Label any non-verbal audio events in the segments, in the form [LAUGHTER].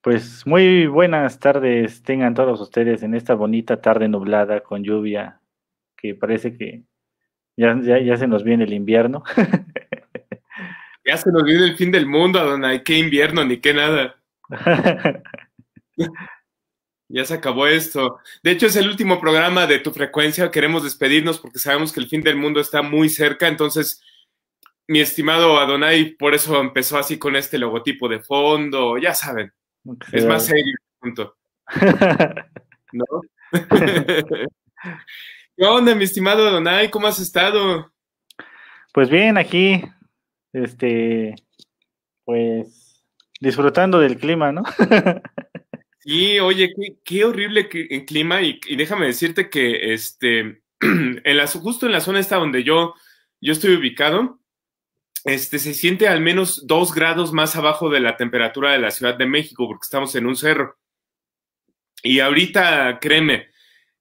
Pues muy buenas tardes tengan todos ustedes en esta bonita tarde nublada con lluvia, que parece que ya, ya, se nos viene el invierno. [LAUGHS] ya se nos viene el fin del mundo, Adonai, qué invierno ni qué nada. [LAUGHS] Ya se acabó esto. De hecho, es el último programa de tu frecuencia. Queremos despedirnos porque sabemos que el fin del mundo está muy cerca. Entonces, mi estimado Adonai, por eso empezó así con este logotipo de fondo. Ya saben, es más serio, punto. [LAUGHS] ¿No? [LAUGHS] ¿Qué onda, mi estimado Donai? ¿Cómo has estado? Pues bien, aquí, este, pues, disfrutando del clima, ¿no? [LAUGHS] sí, oye, qué, qué horrible clima, y, déjame decirte que, este, [CLEARS THROAT] justo en la zona esta donde yo, yo estoy ubicado, este, se siente al menos dos grados más abajo de la temperatura de la Ciudad de México, porque estamos en un cerro. Y ahorita, créeme,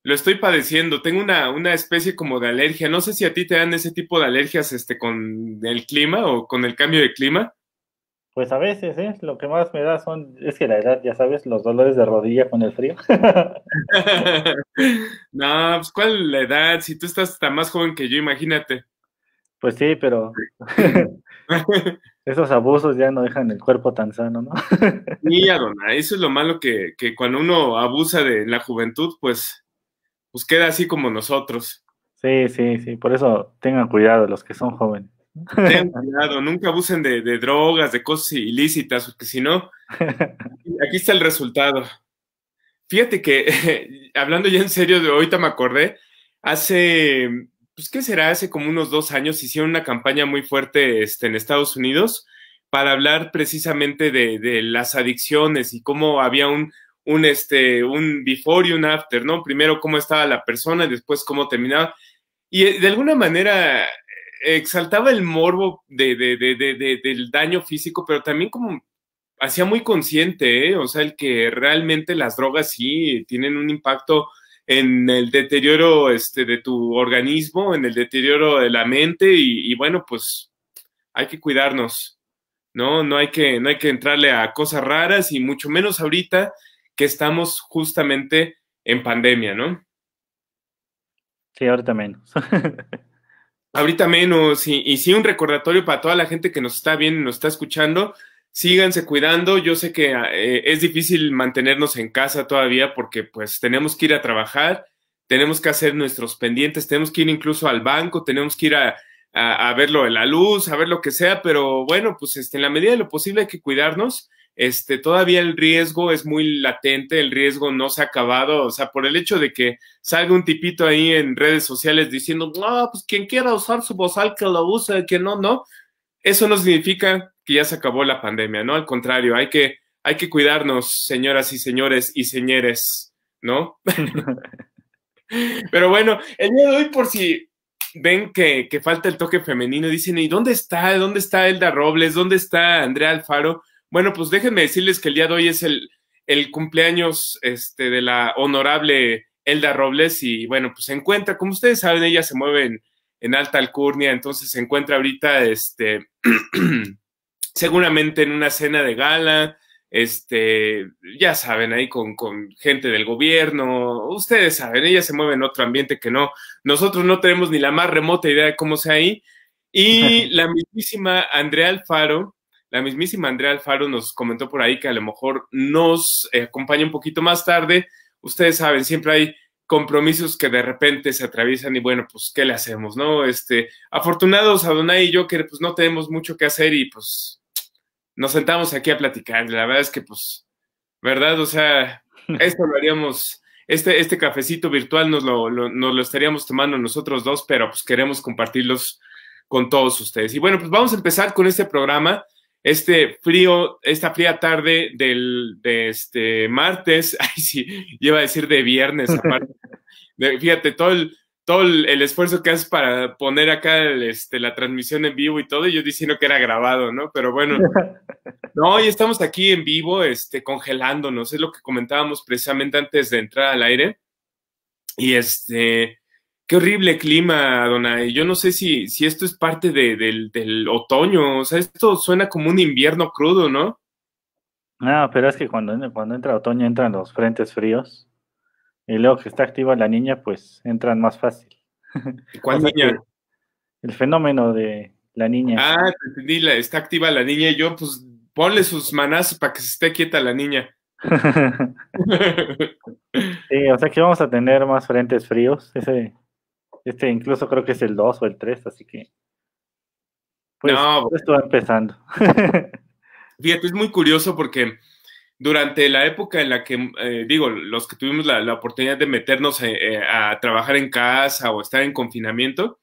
lo estoy padeciendo. Tengo una, especie como de alergia. No sé si a ti te dan ese tipo de alergias este, con el clima o con el cambio de clima. Pues a veces, ¿eh? Lo que más me da son, es que la edad, ya sabes, los dolores de rodilla con el frío. [LAUGHS] no, pues cuál la edad, si tú estás tan más joven que yo, imagínate. Pues sí, pero [LAUGHS] esos abusos ya no dejan el cuerpo tan sano, ¿no? [LAUGHS] Sí, Adona, eso es lo malo que, cuando uno abusa de la juventud, pues, pues queda así como nosotros. Sí, sí, sí, por eso tengan cuidado los que son jóvenes. Tengan [LAUGHS] cuidado, nunca abusen de, de drogas, de cosas ilícitas, porque si no, aquí está el resultado. Fíjate que, hablando ya en serio, de ahorita me acordé, hace pues, ¿qué será? Hace como unos dos años hicieron una campaña muy fuerte este, en Estados Unidos para hablar precisamente de, las adicciones y cómo había un, un, este, un before y un after, ¿no? Primero cómo estaba la persona y después cómo terminaba. Y eh, de alguna manera eh, exaltaba el morbo de, del daño físico, pero también como hacía muy consciente, ¿eh? o sea, el que realmente las drogas sí tienen un impacto en el deterioro este, de tu organismo, en el deterioro de la mente y, bueno, pues hay que cuidarnos, ¿no? No hay que, no hay que entrarle a cosas raras y mucho menos ahorita que estamos justamente en pandemia, ¿no? Sí, ahorita menos. [LAUGHS] ahorita menos, y, y sí un recordatorio para toda la gente que nos está viendo y nos está escuchando, síganse cuidando. Yo sé que ah, eh, es difícil mantenernos en casa todavía porque pues tenemos que ir a trabajar, tenemos que hacer nuestros pendientes, tenemos que ir incluso al banco, tenemos que ir a, a, de la luz, a ver lo que sea, pero bueno, pues este, en la medida de lo posible hay que cuidarnos. Este, todavía el riesgo es muy latente, el riesgo no se ha acabado, o sea, por el hecho de que salga un tipito ahí en redes sociales diciendo, no, pues quien quiera usar su bozal que lo use, que no, no, eso no significa que ya se acabó la pandemia, ¿no? Al contrario, hay que, hay que cuidarnos, señoras y señores y señores, ¿no? [LAUGHS] Pero bueno, el día de hoy, por si ven que, que, falta el toque femenino, dicen, ¿y dónde está? ¿Dónde está Elda Robles? ¿Dónde está Andrea Alfaro? Bueno, pues déjenme decirles que el día de hoy es el, el cumpleaños este, de la honorable Elda Robles y bueno, pues se encuentra, como ustedes saben, ella se mueve en, en alta alcurnia, entonces se encuentra ahorita, este, [CLEARS THROAT] seguramente en una cena de gala, este, ya saben, ahí con, con, gente del gobierno, ustedes saben, ella se mueve en otro ambiente que no, nosotros no tenemos ni la más remota idea de cómo sea ahí. Y [LAUGHS] la mismísima Andrea Alfaro, la mismísima Andrea Alfaro nos comentó por ahí que a lo mejor nos eh, acompaña un poquito más tarde. Ustedes saben, siempre hay compromisos que de repente se atraviesan y bueno, pues, ¿qué le hacemos, no? Este, afortunados Adonai y yo que pues no tenemos mucho que hacer y pues nos sentamos aquí a platicar. La verdad es que pues, ¿verdad? O sea, [LAUGHS] esto lo haríamos, este, este cafecito virtual nos lo, nos lo estaríamos tomando nosotros dos, pero pues queremos compartirlos con todos ustedes. Y bueno, pues vamos a empezar con este programa este frío, esta fría tarde del, de este martes, [LAUGHS] ay sí, iba a decir de viernes aparte. [LAUGHS] fíjate, todo el, todo el, esfuerzo que haces para poner acá este, la transmisión en vivo y todo, y yo diciendo que era grabado, ¿no? Pero bueno, [LAUGHS] no, y estamos aquí en vivo, este, congelándonos, es lo que comentábamos precisamente antes de entrar al aire. Y este, qué horrible clima, Dona. Yo no sé si, si esto es parte del, otoño. O sea, esto suena como un invierno crudo, ¿no? No, pero es que cuando, cuando entra otoño entran los frentes fríos. Y luego que está activa la niña, pues entran más fácil. [LAUGHS] ¿Cuál niña? [LAUGHS] El fenómeno de la niña. Ah, entendí, está activa la niña. Y yo, pues, ponle sus manazos para que se esté quieta la niña. [LAUGHS] sí, o sea que vamos a tener más frentes fríos. Ese, este incluso creo que es el 2 o el 3, así que. Pues esto va empezando. [LAUGHS] Fíjate, es muy curioso porque durante la época en la que, eh, digo, los que tuvimos la, oportunidad de meternos eh, eh, a trabajar en casa o estar en confinamiento,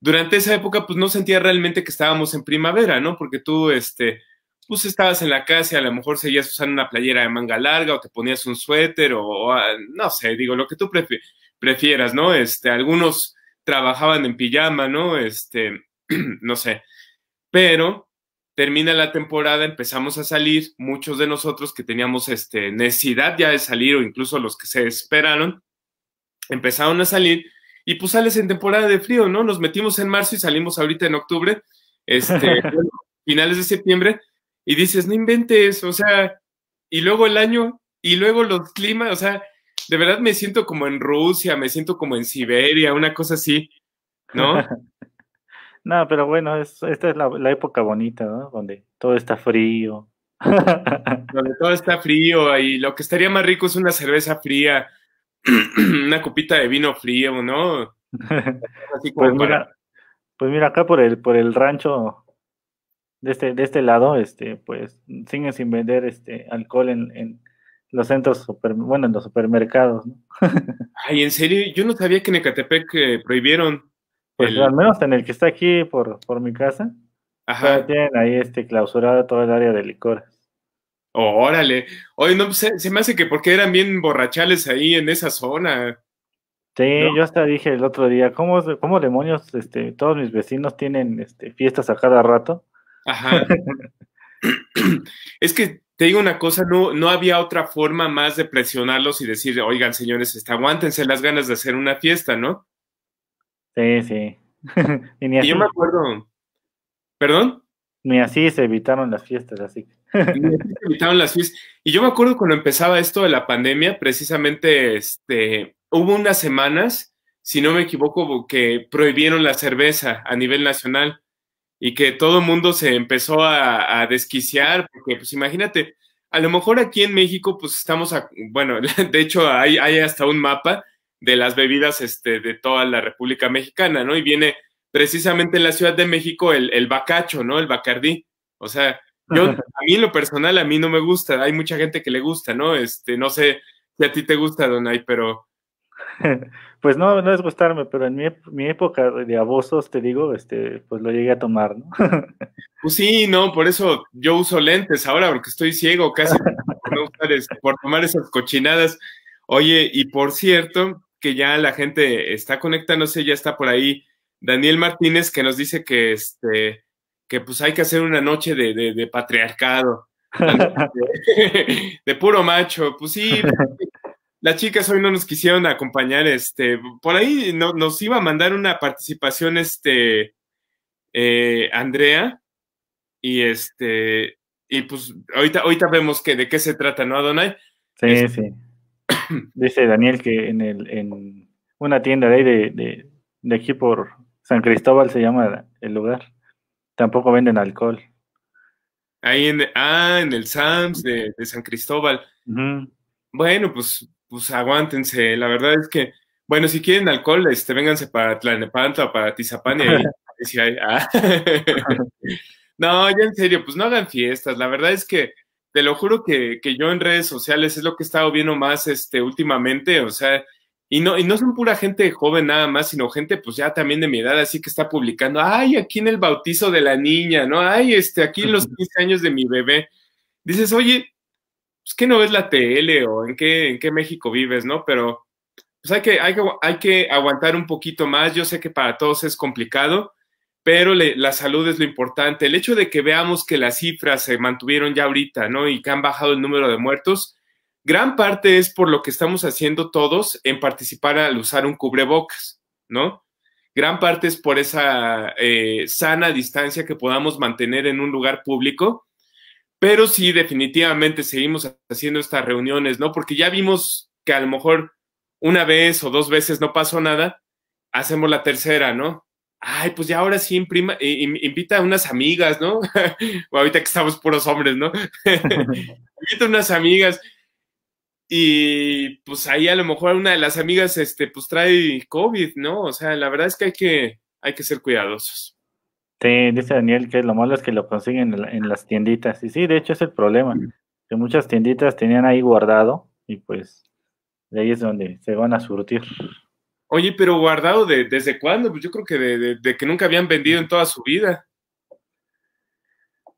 durante esa época pues no sentía realmente que estábamos en primavera, ¿no? Porque tú, este, pues estabas en la casa y a lo mejor seguías usando una playera de manga larga o te ponías un suéter o, ah, no sé, digo, lo que tú prefieras prefieras, ¿no? Este, algunos trabajaban en pijama, ¿no? Este, [CLEARS THROAT] no sé. Pero termina la temporada, empezamos a salir, muchos de nosotros que teníamos este, necesidad ya de salir o incluso los que se esperaron, empezaron a salir y pues sales en temporada de frío, ¿no? Nos metimos en marzo y salimos ahorita en octubre, este, [LAUGHS] finales de septiembre, y dices, no inventes, o sea, y luego el año, y luego los climas, o sea, de verdad me siento como en Rusia, me siento como en Siberia, una cosa así, ¿no? [LAUGHS] no, pero bueno, esta es la, época bonita, ¿no? Donde todo está frío. [LAUGHS] Donde todo está frío y lo que estaría más rico es una cerveza fría, [CLEARS THROAT] una copita de vino frío, ¿no? pues, mira, pues mira, acá por el, por el rancho de este, de este lado, este, pues siguen sin vender este alcohol en los centros, super, bueno, en los supermercados. ¿no? [LAUGHS] Ay, en serio, yo no sabía que en Ecatepec eh, prohibieron. Pues al menos en el que está aquí por, mi casa. Ajá. Tienen ahí este clausurado todo el área de licores. órale. Oye, no, se, se, me hace que porque eran bien borrachales ahí en esa zona. Sí, yo hasta dije el otro día, ¿cómo, cómo demonios este, todos mis vecinos tienen este, fiestas a cada rato? Ajá. [LAUGHS] es que te digo una cosa, no, no había otra forma más de presionarlos y decir, oigan, señores, está, aguántense las ganas de hacer una fiesta, ¿no? Sí, sí. [LAUGHS] y yo me acuerdo. ¿Perdón? Ni así se evitaron las fiestas, así. ni así se evitaron las fiestas. Y yo me acuerdo cuando empezaba esto de la pandemia, precisamente este, hubo unas semanas, si no me equivoco, que prohibieron la cerveza a nivel nacional y que todo el mundo se empezó a, desquiciar, porque pues imagínate, a lo mejor aquí en México pues estamos, a, bueno, [LAUGHS] de hecho hay, hay hasta un mapa de las bebidas este, de toda la República Mexicana, ¿no? Y viene precisamente en la Ciudad de México el, bacacho, ¿no? El bacardí. O sea, yo, [LAUGHS] a mí lo personal, a mí no me gusta. Hay mucha gente que le gusta, ¿no? Este, no sé si a ti te gusta, Donay, pero... [LAUGHS] pues no, no es gustarme, pero en mi, época de abusos, te digo, este, pues lo llegué a tomar, ¿no? [LAUGHS] Pues sí, no, por eso yo uso lentes ahora, porque estoy ciego casi [LAUGHS] este, por, tomar esas cochinadas. Oye, y por cierto, que ya la gente está conectándose, ya está por ahí Daniel Martínez, que nos dice que este, que pues hay que hacer una noche de, patriarcado, [LAUGHS] de, de puro macho, pues sí, las chicas hoy no nos quisieron acompañar, este, por ahí nos iba a mandar una participación, este, eh, Andrea, y este, y pues ahorita, ahorita vemos que de qué se trata, ¿no, Adonai? Sí, sí. [CLEARS THROAT] Dice Daniel que en, el, en una tienda de, ahí de, aquí por San Cristóbal se llama el lugar. Tampoco venden alcohol. Ahí en, ah, en el Sams de, San Cristóbal. Bueno, pues pues aguántense. La verdad es que, bueno, si quieren alcohol, este, vénganse para Tlanepantla, para Tizapán y ahí, [LAUGHS] ah. [LAUGHS] No, ya en serio, pues no hagan fiestas. La verdad es que te lo juro que, que, yo en redes sociales es lo que he estado viendo más este, últimamente, o sea, y no, y no son pura gente joven nada más, sino gente pues ya también de mi edad, así que está publicando, ay, aquí en el bautizo de la niña, ¿no? Ay, este, aquí en los 15 [LAUGHS] años de mi bebé. Dices, oye, pues que no ves la TL o en qué, en qué México vives, ¿no? Pero pues, hay que, hay, que, aguantar un poquito más. Yo sé que para todos es complicado, pero la salud es lo importante. El hecho de que veamos que las cifras se mantuvieron ya ahorita, ¿no? Y que han bajado el número de muertos, gran parte es por lo que estamos haciendo todos en participar al usar un cubrebocas, ¿no? Gran parte es por esa eh, sana distancia que podamos mantener en un lugar público pero sí definitivamente seguimos haciendo estas reuniones, ¿no? Porque ya vimos que a lo mejor una vez o dos veces no pasó nada, hacemos la tercera, ¿no? Ay, pues ya ahora sí invita a unas amigas, ¿no? [LAUGHS] o ahorita que estamos puros hombres, ¿no? [LAUGHS] invita a unas amigas. Y pues ahí a lo mejor una de las amigas, este, pues trae COVID, ¿no? O sea, la verdad es que hay que, hay que ser cuidadosos. Sí, este, dice Daniel que lo malo es que lo consiguen en, las tienditas. Y sí, de hecho es el problema, que muchas tienditas tenían ahí guardado y pues de ahí es donde se van a surtir. Oye, pero guardado de, desde cuándo? Pues yo creo que de, que nunca habían vendido en toda su vida.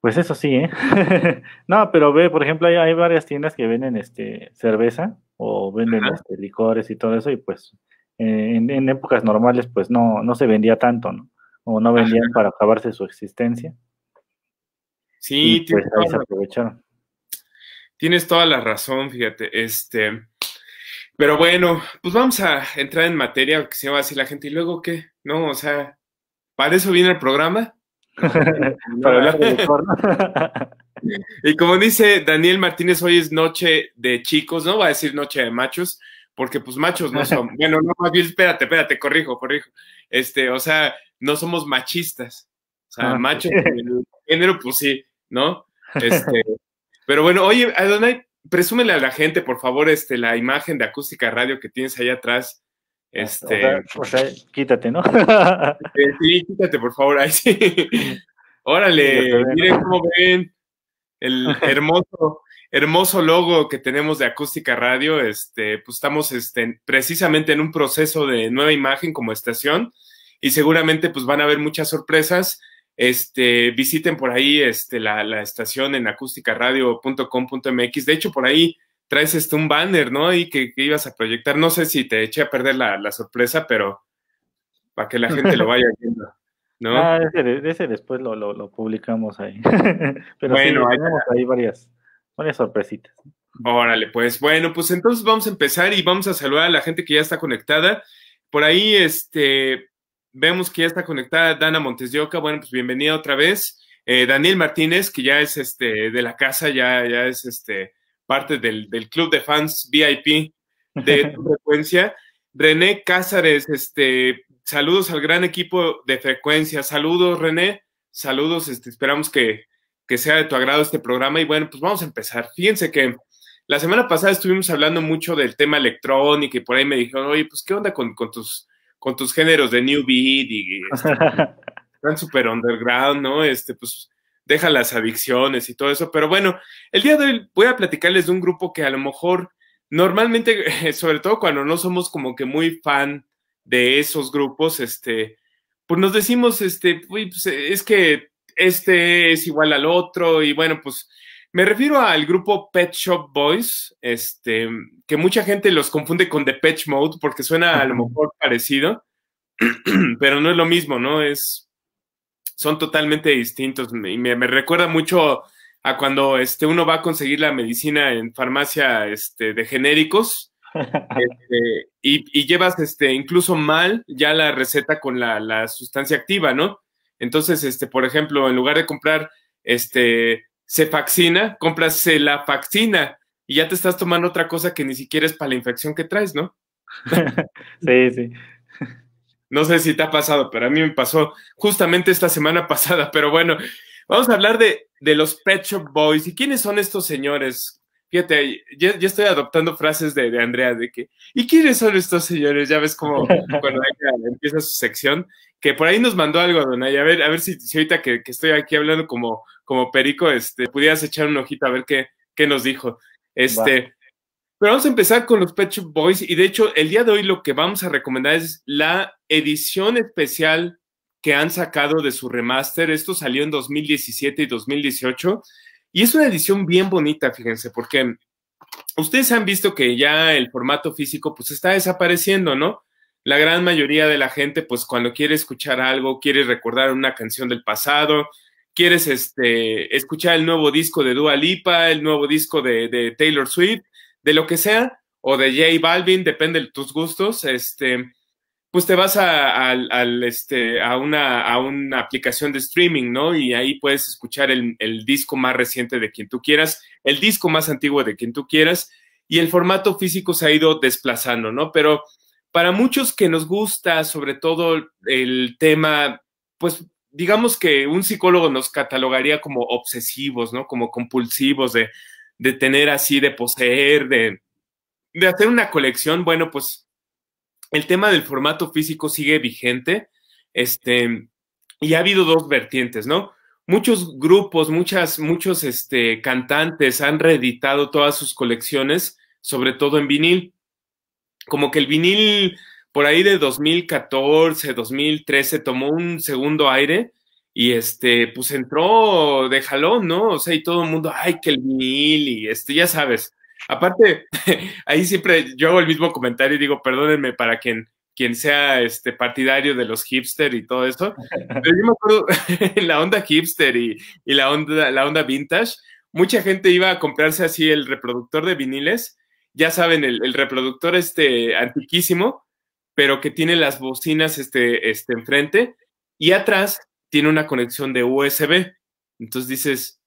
Pues eso sí, ¿eh? [LAUGHS] no, pero ve, por ejemplo, hay, varias tiendas que venden este, cerveza o venden este, licores y todo eso y pues eh, en, en, épocas normales pues no, no se vendía tanto, ¿no? o no vendían para acabarse su existencia. Sí, pues aprovecharon. Tienes toda la razón, fíjate, este, pero bueno, pues vamos a entrar en materia, que se va a decir la gente, y luego qué, no, o sea, ¿para eso viene el programa? [LAUGHS] para hablar de [LAUGHS] y como dice Daniel Martínez, hoy es noche de chicos, no va a decir noche de machos, porque pues machos no son, [LAUGHS] bueno, no, espérate, espérate, corrijo, corrijo, este, o sea, no somos machistas. O sea, machos macho género, pues sí, ¿no? [LAUGHS] Este, pero bueno, oye, Adonai, presúmele a la gente, por favor, este, la imagen de acústica radio que tienes ahí atrás. Este, o, sea, quítate, ¿no? [LAUGHS] Eh, sí, quítate, por favor. Ahí sí. Órale, miren cómo ven el [LAUGHS] hermoso, hermoso logo que tenemos de Acústica Radio. Este, pues estamos este, precisamente en un proceso de nueva imagen como estación y seguramente pues van a haber muchas sorpresas. Este, visiten por ahí este, la, estación en acústicaradio.com.mx. De hecho, por ahí traes este un banner, ¿no? Y que, ibas a proyectar. No sé si te eché a perder la, sorpresa, pero para que la gente lo vaya viendo. ¿No? [LAUGHS] Ah, ese, después lo, publicamos ahí. [LAUGHS] pero bueno, hay... ahí varias, varias sorpresitas. Órale, pues bueno, pues entonces vamos a empezar y vamos a saludar a la gente que ya está conectada. Por ahí, este, Vemos que ya está conectada Dana Montes Oca, Bueno, pues bienvenida otra vez. Eh, Daniel Martínez, que ya es este de la casa, ya, ya es este parte del, club de fans VIP de [LAUGHS] frecuencia. René Cázares, este, saludos al gran equipo de frecuencia. Saludos, René. Saludos, este, esperamos que, sea de tu agrado este programa. Y bueno, pues vamos a empezar. Fíjense que la semana pasada estuvimos hablando mucho del tema electrónico y por ahí me dijeron, oye, pues qué onda con tus con tus géneros de New Beat y [LAUGHS] están súper underground, ¿no? Este, pues deja las adicciones y todo eso. Pero bueno, el día de hoy voy a platicarles de un grupo que a lo mejor normalmente, [LAUGHS] sobre todo cuando no somos como que muy fan de esos grupos, este, pues nos decimos, este, pues, es que este es igual al otro y bueno, pues me refiero al grupo Pet Shop Boys, este, que mucha gente los confunde con The Patch Mode porque suena a lo mejor parecido, [CLEARS THROAT] pero no es lo mismo, ¿no? Es, son totalmente distintos y me, recuerda mucho a cuando este, uno va a conseguir la medicina en farmacia este, de genéricos [LAUGHS] este, y, llevas este, incluso mal ya la receta con la, la sustancia activa, ¿no? Entonces, este, por ejemplo, en lugar de comprar este se vaccina, compras la vaccina y ya te estás tomando otra cosa que ni siquiera es para la infección que traes, ¿no? [LAUGHS] sí, sí. No sé si te ha pasado, pero a mí me pasó justamente esta semana [LAUGHS] pasada. Pero bueno, vamos a hablar de, los Pet Shop Boys. ¿Y quiénes son estos señores? Fíjate, yo, estoy adoptando frases de, Andrea de que, ¿y quiénes son estos señores? Ya ves cómo cuando [LAUGHS] empieza su sección, que por ahí nos mandó algo, Donay. A ver, a ver si, ahorita que, estoy aquí hablando como, como Perico, este, pudieras echar un ojito a ver qué, qué nos dijo. Este, Pero vamos a empezar con los Pet Shop Boys y de hecho el día de hoy lo que vamos a recomendar es la edición especial que han sacado de su remaster. Esto salió en 2017 y 2018 y es una edición bien bonita, fíjense, porque ustedes han visto que ya el formato físico pues está desapareciendo, ¿no? La gran mayoría de la gente pues cuando quiere escuchar algo, quiere recordar una canción del pasado, quieres este, escuchar el nuevo disco de Dua Lipa, el nuevo disco de, Taylor Swift, de lo que sea, o de J Balvin, depende de tus gustos, este, pues te vas a, este, a, una, a una aplicación de streaming, ¿no? Y ahí puedes escuchar el, el, disco más reciente de quien tú quieras, el disco más antiguo de quien tú quieras, y el formato físico se ha ido desplazando, ¿no? Pero para muchos que nos gusta sobre todo el tema, pues digamos que un psicólogo nos catalogaría como obsesivos, ¿no? Como compulsivos de, tener así, de poseer, de, de hacer una colección. Bueno, pues el tema del formato físico sigue vigente. Este, y ha habido dos vertientes, ¿no? Muchos grupos, muchas, muchos este, cantantes han reeditado todas sus colecciones, sobre todo en vinil. Como que el vinil por ahí de 2014, 2013 tomó un segundo aire y este, pues entró de jalón, ¿no? O sea, y todo el mundo, ay, que el vinil y este, ya sabes. Aparte, [LAUGHS] ahí siempre yo hago el mismo comentario y digo, perdónenme para quien, quien sea este partidario de los hipster y todo eso, [LAUGHS] pero me acuerdo [LAUGHS] la onda hipster y, la, onda, la onda vintage, mucha gente iba a comprarse así el reproductor de viniles, ya saben, el, el reproductor este antiquísimo, pero que tiene las bocinas este, este enfrente y atrás tiene una conexión de USB. Entonces dices,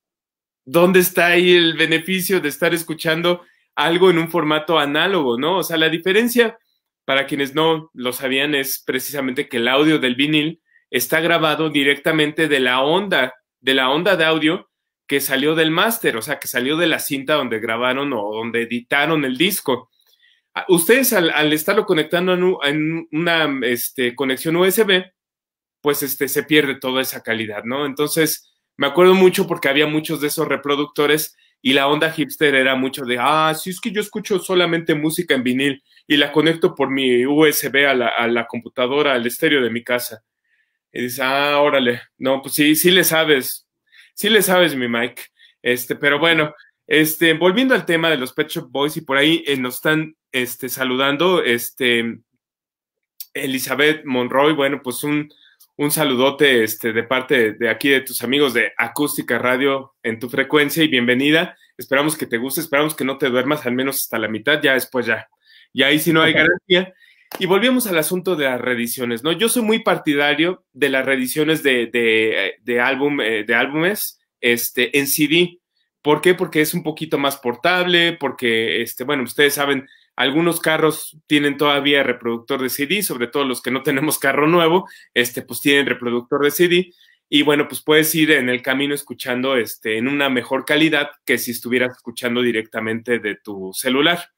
¿dónde está ahí el beneficio de estar escuchando algo en un formato análogo, no? O sea, la diferencia, para quienes no lo sabían, es precisamente que el audio del vinil está grabado directamente de la onda, de la onda de audio que salió del máster, o sea, que salió de la cinta donde grabaron o donde editaron el disco. Ah, ustedes al, estarlo conectando en, una este, conexión USB, pues este, se pierde toda esa calidad, ¿no? Entonces, me acuerdo mucho porque había muchos de esos reproductores y la onda hipster era mucho de, ah, si es que yo escucho solamente música en vinil y la conecto por mi USB a la, computadora, al estéreo de mi casa. Y dice, ah, órale, no, pues sí, sí le sabes, sí le sabes, mi Mike. Este, pero bueno, este, volviendo al tema de los Pet Shop Boys, y por ahí eh, nos están este, saludando, este, Elizabeth Monroy, bueno, pues un, saludote este, de parte de aquí de tus amigos de Acústica Radio en tu frecuencia y bienvenida. Esperamos que te guste, esperamos que no te duermas al menos hasta la mitad, ya después ya. Y ahí si no hay garantía. Y volvemos al asunto de las reediciones, ¿no? Yo soy muy partidario de las reediciones de, de eh, eh, álbumes este, en CD. ¿Por qué? Porque es un poquito más portable, porque, este, bueno, ustedes saben, algunos carros tienen todavía reproductor de CD, sobre todo los que no tenemos carro nuevo, este, pues tienen reproductor de CD. Y bueno, pues puedes ir en el camino escuchando este, en una mejor calidad que si estuvieras escuchando directamente de tu celular.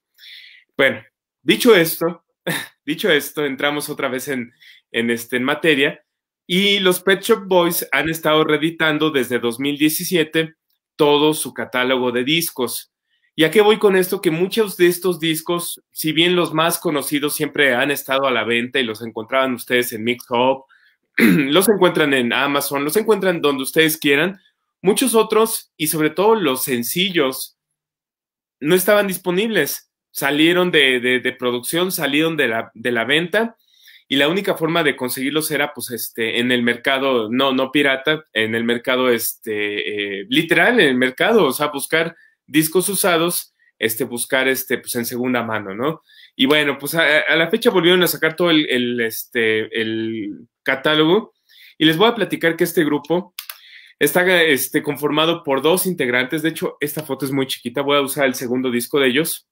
Bueno, dicho esto, [LAUGHS] dicho esto, entramos otra vez en, en, este, en materia. Y los Pet Shop Boys han estado reeditando desde 2017 todo su catálogo de discos. ¿Y a qué voy con esto? Que muchos de estos discos, si bien los más conocidos siempre han estado a la venta y los encontraban ustedes en Up, [CLEARS THROAT] los encuentran en Amazon, los encuentran donde ustedes quieran, muchos otros y sobre todo los sencillos no estaban disponibles, salieron de, de, producción, salieron de de la venta y la única forma de conseguirlos era pues este en el mercado, no, no pirata, en el mercado este, eh, literal, en el mercado, o sea, buscar discos usados, este, buscar este, pues en segunda mano, ¿no? Y bueno, pues a, la fecha volvieron a sacar todo el, este, el catálogo y les voy a platicar que este grupo está este, conformado por dos integrantes, de hecho esta foto es muy chiquita, voy a usar el segundo disco de ellos.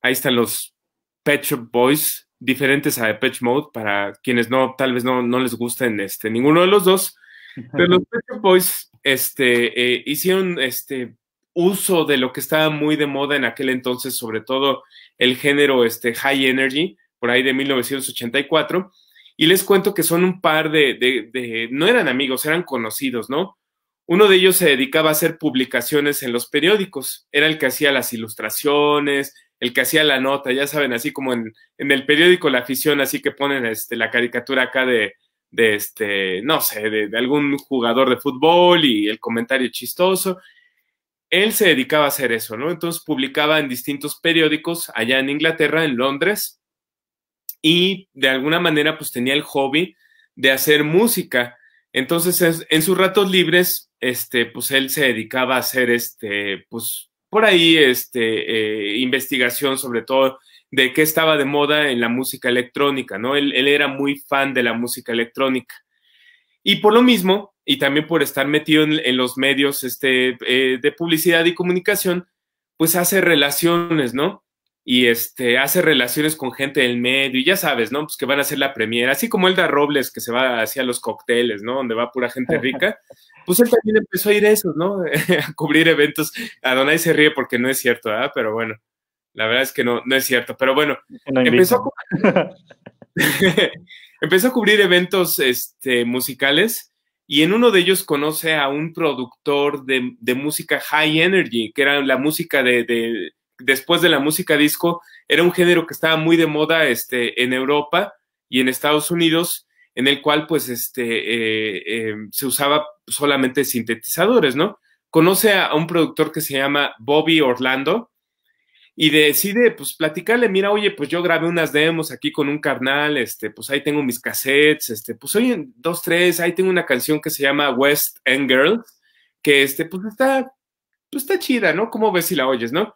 Ahí están los Pet Shop Boys, diferentes a Depeche Mode, para quienes no, tal vez no, no les gusten este, ninguno de los dos, [LAUGHS] pero los Pet Boys este, eh, hicieron este, uso de lo que estaba muy de moda en aquel entonces, sobre todo el género este, High Energy, por ahí de 1984, y les cuento que son un par de, de no eran amigos, eran conocidos, ¿no? Uno de ellos se dedicaba a hacer publicaciones en los periódicos, era el que hacía las ilustraciones, el que hacía la nota, ya saben, así como en, el periódico La Afición, así que ponen este, la caricatura acá de, este, no sé, de, algún jugador de fútbol y el comentario chistoso. Él se dedicaba a hacer eso, ¿no? Entonces publicaba en distintos periódicos allá en Inglaterra, en Londres, y de alguna manera pues tenía el hobby de hacer música. Entonces en sus ratos libres, este, pues él se dedicaba a hacer, este, pues por ahí este, eh, investigación sobre todo de qué estaba de moda en la música electrónica, ¿no? Él, era muy fan de la música electrónica. Y por lo mismo, y también por estar metido en, los medios este, eh, de publicidad y comunicación, pues hace relaciones, ¿no? Y este, hace relaciones con gente del medio, y ya sabes, ¿no? Pues que van a hacer la premiera, así como Elda Robles, que se va hacia los cócteles, ¿no? Donde va pura gente rica. Pues él también empezó a ir a eso, ¿no? [LAUGHS] a cubrir eventos. a Adonai se ríe porque no es cierto, ¿ah? Pero bueno, la verdad es que no, no es cierto. Pero bueno, [LAUGHS] empezó, a cubrir, eventos este, musicales y en uno de ellos conoce a un productor de, música high energy, que era la música de, después de la música disco, era un género que estaba muy de moda este, en Europa y en Estados Unidos en el cual pues este, eh, em, se usaba solamente sintetizadores, ¿no? Conoce a un productor que se llama Bobby Orlando y decide pues platicarle, mira, oye, pues yo grabé unas demos aquí con un carnal, este, pues ahí tengo mis cassettes, este, pues oye, dos, tres, ahí tengo una canción que se llama West End Girl, que este, pues está, pues está chida, ¿no? ¿Cómo ves si la oyes, no?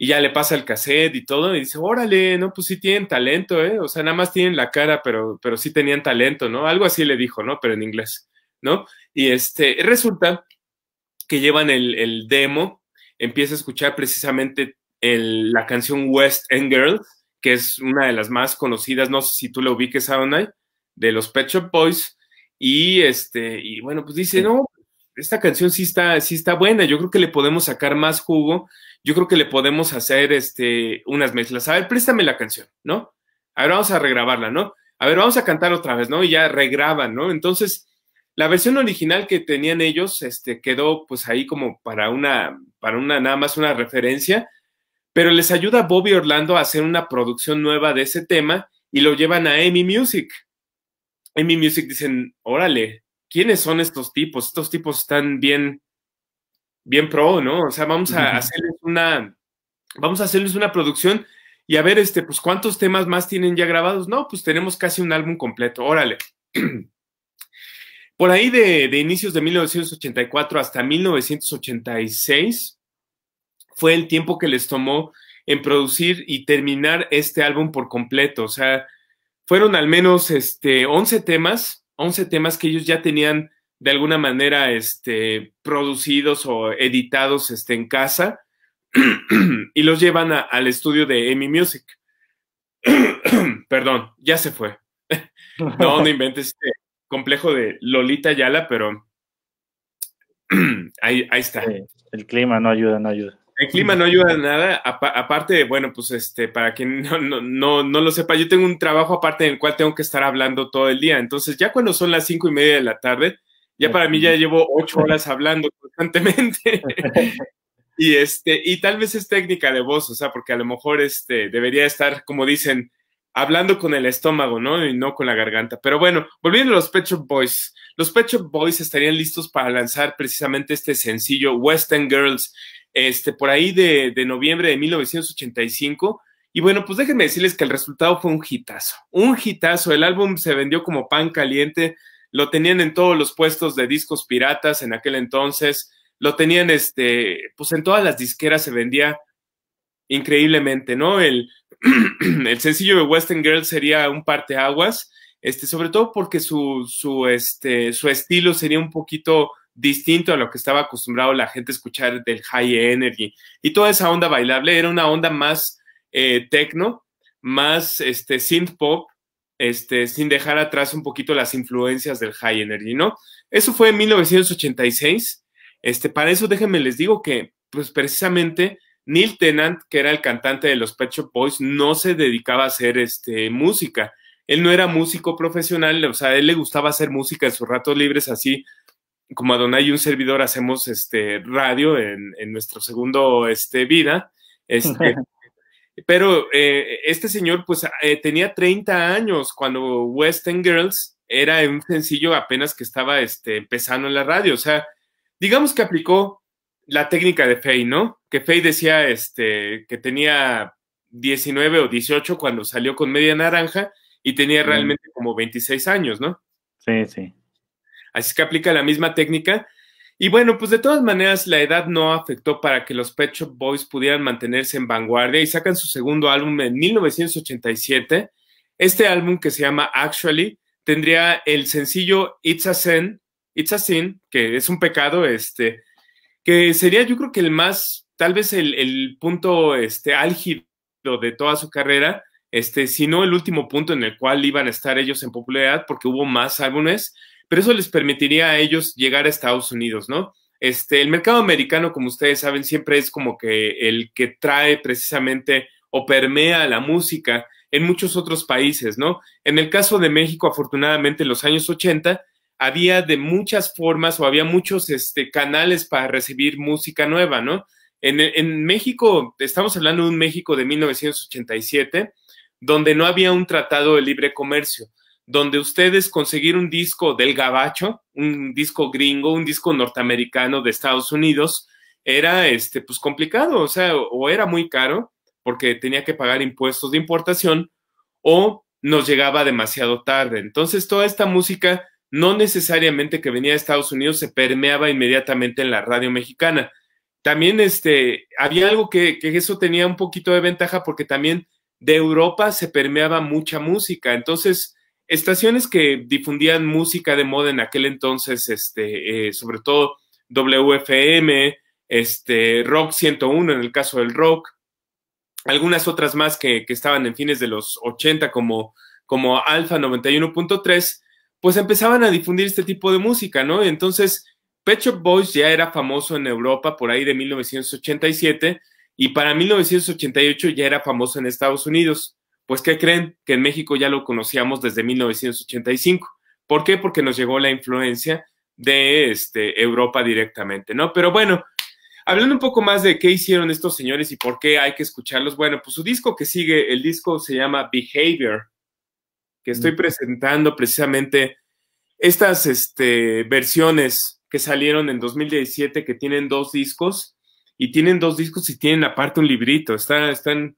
y ya le pasa el cassette y todo, y dice, órale, no, pues sí tienen talento, ¿eh? O sea, nada más tienen la cara, pero, pero sí tenían talento, ¿no? Algo así le dijo, ¿no? Pero en inglés, ¿no? Y este, resulta que llevan el, el demo, empieza a escuchar precisamente la canción West End Girl, que es una de las más conocidas, no sé si tú la ubiques, Aonai, de los Pet Shop Boys, y este, y bueno, pues dice, no, esta canción sí está, sí está buena, yo creo que le podemos sacar más jugo, yo creo que le podemos hacer este, unas mezclas. A ver, préstame la canción, ¿no? A ver, vamos a regrabarla, ¿no? A ver, vamos a cantar otra vez, ¿no? Y ya regraban, ¿no? Entonces, la versión original que tenían ellos este, quedó pues ahí como para una, para una, nada más una referencia, pero les ayuda Bobby Orlando a hacer una producción nueva de ese tema y lo llevan a Amy Music. Amy Music dicen, órale, ¿quiénes son estos tipos? Estos tipos están bien, bien pro, ¿no? O sea, vamos a hacerles una, vamos a hacerles una producción y a ver, este, pues, ¿cuántos temas más tienen ya grabados? No, pues tenemos casi un álbum completo, órale. [CLEARS THROAT] Por ahí de, inicios de 1984 hasta 1986 fue el tiempo que les tomó en producir y terminar este álbum por completo. O sea, fueron al menos este, 11 temas, 11 temas que ellos ya tenían de alguna manera este, producidos o editados este, en casa [CLEARS THROAT] y los llevan al estudio de EMI Music. [CLEARS THROAT] Perdón, ya se fue. [LAUGHS] no, inventes este complejo de Lolita Yala, pero [CLEARS THROAT] ahí, está. el clima no ayuda, no ayuda. El clima no ayuda nada, aparte, bueno, pues este, para quien no, lo sepa, yo tengo un trabajo aparte en el cual tengo que estar hablando todo el día, entonces ya cuando son las cinco y media de la tarde, ya para mí ya llevo ocho horas hablando constantemente. [LAUGHS] y este, y tal vez es técnica de voz, o sea, porque a lo mejor este debería estar, como dicen, hablando con el estómago, ¿no? Y no con la garganta. Pero bueno, volviendo a los Pet Shop Boys. Los Pet Shop Boys estarían listos para lanzar precisamente este sencillo Western Girls, este, por ahí de, de noviembre de 1985. Y bueno, pues déjenme decirles que el resultado fue un hitazo. Un hitazo. El álbum se vendió como pan caliente lo tenían en todos los puestos de discos piratas en aquel entonces, lo tenían, este, pues en todas las disqueras se vendía increíblemente, ¿no? El, [CLEARS THROAT] el sencillo de Western Girl sería un parteaguas, este, sobre todo porque su, este, su estilo sería un poquito distinto a lo que estaba acostumbrado la gente a escuchar del high energy. Y toda esa onda bailable era una onda más eh, techno, más este, synth pop, este, sin dejar atrás un poquito las influencias del high energy, ¿no? Eso fue en 1986. Este, para eso déjenme les digo que, pues precisamente, Neil Tennant, que era el cantante de los Pet Shop Boys, no se dedicaba a hacer este, música. Él no era músico profesional, o sea, él le gustaba hacer música en sus ratos libres, así como Donay y un servidor hacemos este, radio en, en nuestro segundo este, vida. Este, [LAUGHS] Pero eh, este señor pues eh, tenía 30 años cuando West Girls era un sencillo apenas que estaba este, empezando en la radio. O sea, digamos que aplicó la técnica de Faye, ¿no? Que Faye decía este, que tenía 19 o 18 cuando salió con Media Naranja y tenía realmente como 26 años, ¿no? Sí, sí. Así que aplica la misma técnica y bueno, pues de todas maneras la edad no afectó para que los Pet Shop Boys pudieran mantenerse en vanguardia y sacan su segundo álbum en 1987. Este álbum que se llama Actually tendría el sencillo It's a Sin, It's Sin, que es un pecado, este, que sería yo creo que el más, tal vez el, el punto este, álgido de toda su carrera, este, si no el último punto en el cual iban a estar ellos en popularidad, porque hubo más álbumes, pero eso les permitiría a ellos llegar a Estados Unidos, ¿no? Este, el mercado americano, como ustedes saben, siempre es como que el que trae precisamente o permea la música en muchos otros países, ¿no? En el caso de México, afortunadamente, en los años 80, había de muchas formas o había muchos este, canales para recibir música nueva, ¿no? En, en México, estamos hablando de un México de 1987, donde no había un tratado de libre comercio donde ustedes conseguir un disco del gabacho, un disco gringo, un disco norteamericano de Estados Unidos, era este, pues complicado, o sea, o era muy caro porque tenía que pagar impuestos de importación o nos llegaba demasiado tarde. Entonces, toda esta música, no necesariamente que venía de Estados Unidos, se permeaba inmediatamente en la radio mexicana. También este, había algo que, que eso tenía un poquito de ventaja porque también de Europa se permeaba mucha música. Entonces, estaciones que difundían música de moda en aquel entonces, este, eh, sobre todo WFM, este, Rock 101 en el caso del rock, algunas otras más que, estaban en fines de los 80 como, como Alfa 91.3, pues empezaban a difundir este tipo de música, ¿no? entonces, Pet Shop Boys ya era famoso en Europa por ahí de 1987 y para 1988 ya era famoso en Estados Unidos. Pues, ¿qué creen? Que en México ya lo conocíamos desde 1985. ¿Por qué? Porque nos llegó la influencia de este, Europa directamente, ¿no? Pero bueno, hablando un poco más de qué hicieron estos señores y por qué hay que escucharlos, bueno, pues su disco que sigue, el disco se llama Behavior, que estoy presentando precisamente estas este, versiones que salieron en 2017, que tienen dos discos, y tienen dos discos y tienen aparte un librito, están, están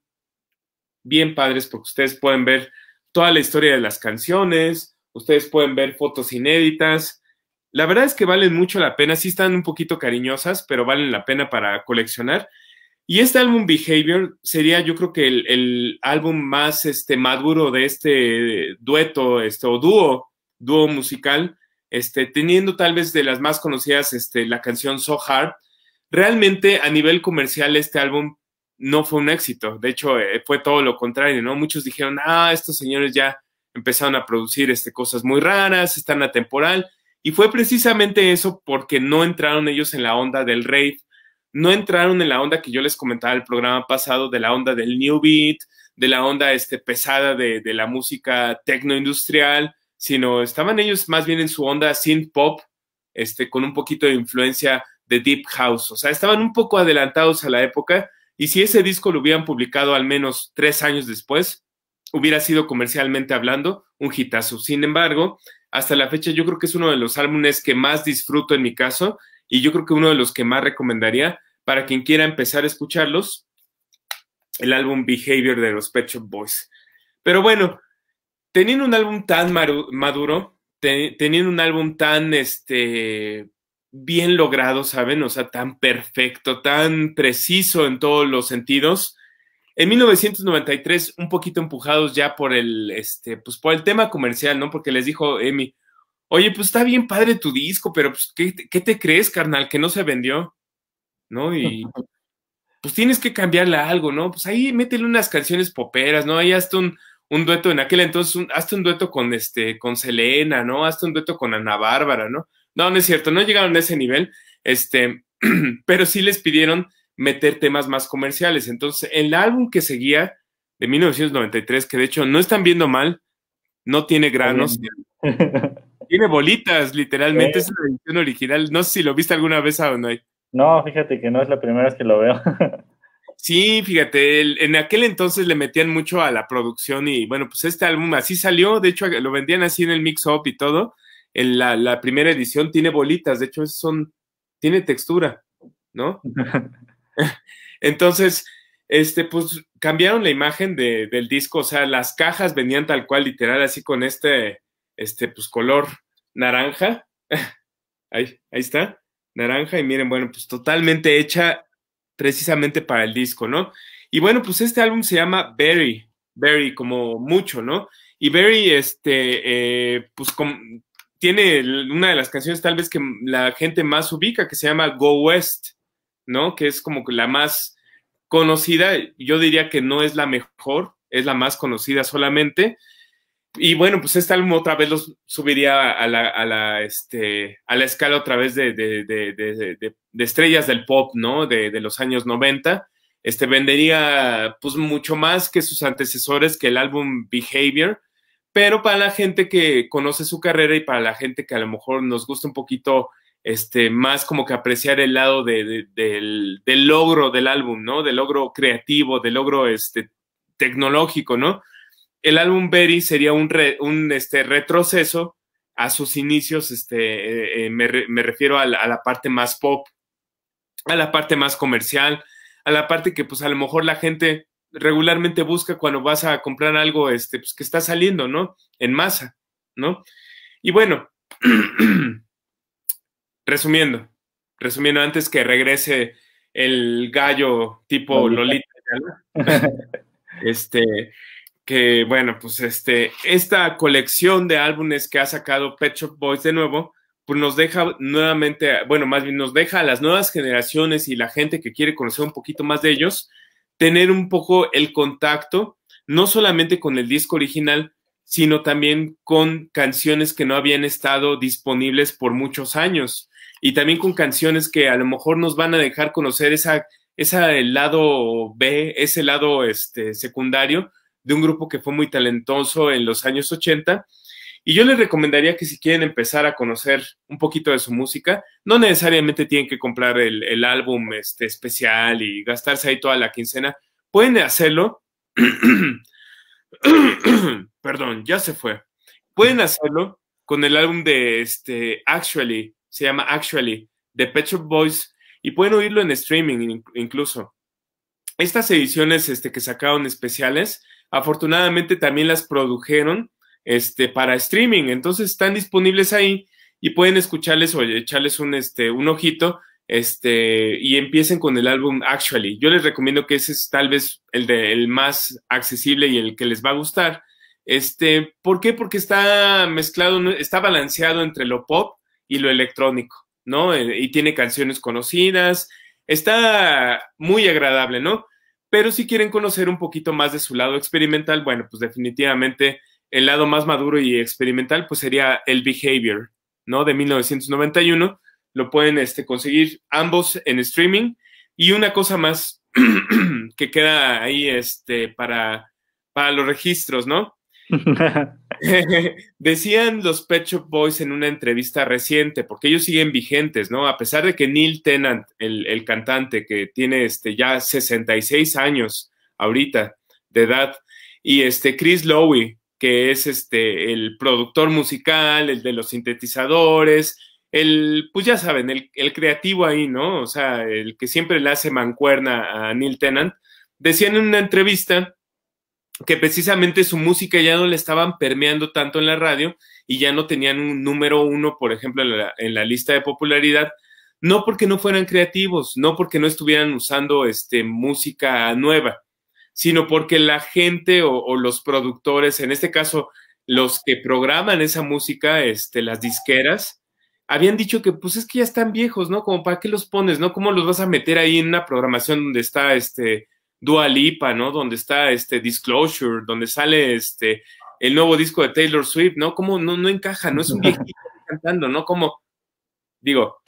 bien padres porque ustedes pueden ver toda la historia de las canciones, ustedes pueden ver fotos inéditas. La verdad es que valen mucho la pena, si están un poquito cariñosas, pero valen la pena para coleccionar. Y este álbum Behavior sería yo creo que el, álbum más este, maduro de este dueto este, o dúo, dúo musical, este, teniendo tal vez de las más conocidas este, la canción So Hard. Realmente a nivel comercial este álbum no fue un éxito. De hecho, eh, fue todo lo contrario, ¿no? Muchos dijeron, ah, estos señores ya empezaron a producir este, cosas muy raras, están atemporal. Y fue precisamente eso porque no entraron ellos en la onda del rave, no entraron en la onda que yo les comentaba el programa pasado, de la onda del new beat, de la onda este, pesada de, la música tecno-industrial, sino estaban ellos más bien en su onda synth pop, este, con un poquito de influencia de deep house. O sea, estaban un poco adelantados a la época y si ese disco lo hubieran publicado al menos tres años después, hubiera sido comercialmente hablando un hitazo. Sin embargo, hasta la fecha yo creo que es uno de los álbumes que más disfruto en mi caso y yo creo que uno de los que más recomendaría para quien quiera empezar a escucharlos, el álbum Behavior de los Pet Shop Boys. Pero bueno, teniendo un álbum tan maduro, teniendo un álbum tan este bien logrado, ¿saben? O sea, tan perfecto, tan preciso en todos los sentidos. En 1993, un poquito empujados ya por el, este, pues por el tema comercial, ¿no? Porque les dijo Emi, oye, pues está bien padre tu disco, pero pues, ¿qué, te crees, carnal? Que no se vendió, ¿no? Y [LAUGHS] pues tienes que cambiarle algo, ¿no? Pues ahí métele unas canciones poperas, ¿no? Ahí hasta un, dueto en aquel entonces, un, hazte un dueto con este, con Selena, ¿no? Hazte un dueto con Ana Bárbara, ¿no? No, no es cierto, no llegaron a ese nivel, este, [CLEARS THROAT] pero sí les pidieron meter temas más comerciales. Entonces, el álbum que seguía de 1993, que de hecho no están viendo mal, no tiene granos, [LAUGHS] tiene bolitas, literalmente, es la edición original. No sé si lo viste alguna vez no. No, fíjate que no es la primera vez que lo veo. [LAUGHS] Sí, fíjate, en aquel entonces le metían mucho a la producción y bueno, pues este álbum así salió, de hecho lo vendían así en el mix-up y todo, en la, primera edición tiene bolitas, de hecho son, tiene textura, ¿no? [LAUGHS] Entonces, este, pues cambiaron la imagen del disco, o sea, las cajas venían tal cual, literal, así con este, este, pues color naranja. [LAUGHS] Ahí, ahí está, naranja, y miren, bueno, pues totalmente hecha precisamente para el disco, ¿no? Y bueno, pues este álbum se llama Berry, Berry, como mucho, ¿no? Y Berry, este, eh, pues como tiene una de las canciones tal vez que la gente más ubica, que se llama Go West, ¿no? Que es como la más conocida, yo diría que no es la mejor, es la más conocida solamente. Y bueno, pues este álbum otra vez los subiría a la, a este, escala otra vez de, de estrellas del pop, ¿no? De, los años 90. Este vendería pues mucho más que sus antecesores, que el álbum Behavior, pero para la gente que conoce su carrera y para la gente que a lo mejor nos gusta un poquito este, más como que apreciar el lado del, logro del álbum, ¿no? Del logro creativo, del logro este, tecnológico, ¿no? El álbum Berry sería un, un este, retroceso a sus inicios, este, eh, eh, me, refiero a la, a la, parte más pop, a la parte más comercial, a la parte que pues a lo mejor la gente regularmente busca cuando vas a comprar algo este, pues, que está saliendo, ¿no? En masa, ¿no? Y bueno, [CLEARS THROAT] resumiendo, resumiendo, antes que regrese el gallo tipo Lolita, [LAUGHS] este, que bueno, pues este, esta colección de álbumes que ha sacado Pet Shop Boys de nuevo, pues nos deja nuevamente, bueno, más bien nos deja a las nuevas generaciones y la gente que quiere conocer un poquito más de ellos, tener un poco el contacto, no solamente con el disco original, sino también con canciones que no habían estado disponibles por muchos años y también con canciones que a lo mejor nos van a dejar conocer esa, lado B, ese lado este, secundario de un grupo que fue muy talentoso en los años 80 y yo les recomendaría que si quieren empezar a conocer un poquito de su música, no necesariamente tienen que comprar el, álbum este, especial y gastarse ahí toda la quincena. Pueden hacerlo. [CLEARS THROAT] Perdón, ya se fue. Pueden hacerlo con el álbum de este, Actually, se llama Actually, de Pet Shop Boys, y pueden oírlo en streaming incluso. Estas ediciones este, que sacaron especiales, afortunadamente también las produjeron este, para streaming. Entonces están disponibles ahí y pueden escucharles o echarles un, este, un ojito este, y empiecen con el álbum Actually. Yo les recomiendo que ese es tal vez el, de, más accesible y el que les va a gustar. Este, ¿Por qué? Porque está mezclado, está balanceado entre lo pop y lo electrónico, ¿no? Eh, y tiene canciones conocidas. Está muy agradable, ¿no? Pero si quieren conocer un poquito más de su lado experimental, bueno, pues definitivamente el lado más maduro y experimental, pues sería El Behavior, ¿no? De 1991. Lo pueden este, conseguir ambos en streaming. Y una cosa más [CLEARS THROAT] que queda ahí este, para, para los registros, ¿no? [LAUGHS] [LAUGHS] Decían los Pet Shop Boys en una entrevista reciente, porque ellos siguen vigentes, ¿no? A pesar de que Neil Tennant, el, cantante que tiene este, ya 66 años ahorita de edad, y este Chris Lowe, que es este, el productor musical, el de los sintetizadores, el, pues ya saben, el, creativo ahí, ¿no? O sea, el que siempre le hace mancuerna a Neil Tennant, Decían en una entrevista que precisamente su música ya no le estaban permeando tanto en la radio y ya no tenían un número uno, por ejemplo, en la, en la lista de popularidad, no porque no fueran creativos, no porque no estuvieran usando este, música nueva, sino porque la gente o, los productores, en este caso los que programan esa música, este, las disqueras, habían dicho que pues es que ya están viejos, ¿no? Como para qué los pones, ¿no? ¿Cómo los vas a meter ahí en una programación donde está este Dua Lipa, ¿no? Donde está este Disclosure, donde sale este el nuevo disco de Taylor Swift, ¿no? ¿Cómo no, no encaja, no es un [LAUGHS] viejito cantando, ¿no? Como, digo,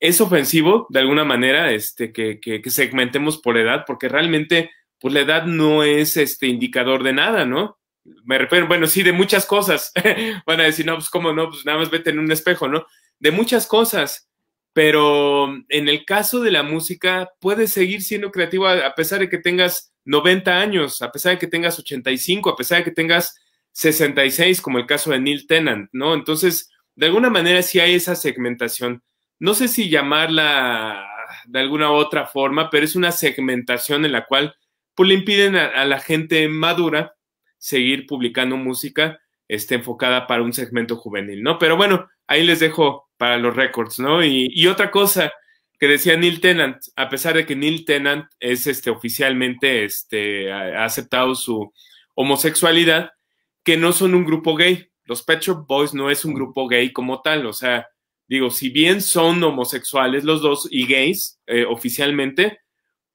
es ofensivo de alguna manera este, que, que segmentemos por edad, porque realmente pues la edad no es este indicador de nada, ¿no? Me refiero, bueno, sí, de muchas cosas. [LAUGHS] Van a decir, no, pues cómo no, pues nada más vete en un espejo, ¿no? De muchas cosas. Pero en el caso de la música, puedes seguir siendo creativo a pesar de que tengas 90 años, a pesar de que tengas 85, a pesar de que tengas 66, como el caso de Neil Tennant, ¿no? Entonces, de alguna manera sí hay esa segmentación. No sé si llamarla de alguna otra forma, pero es una segmentación en la cual pues le impiden a, la gente madura seguir publicando música este, enfocada para un segmento juvenil, ¿no? Pero bueno, ahí les dejo para los récords, ¿no? Y, otra cosa que decía Neil Tennant, a pesar de que Neil Tennant es este, oficialmente, este, ha aceptado su homosexualidad, que no son un grupo gay. Los Pet Shop Boys no es un grupo gay como tal, o sea, digo, si bien son homosexuales los dos y gays eh, oficialmente,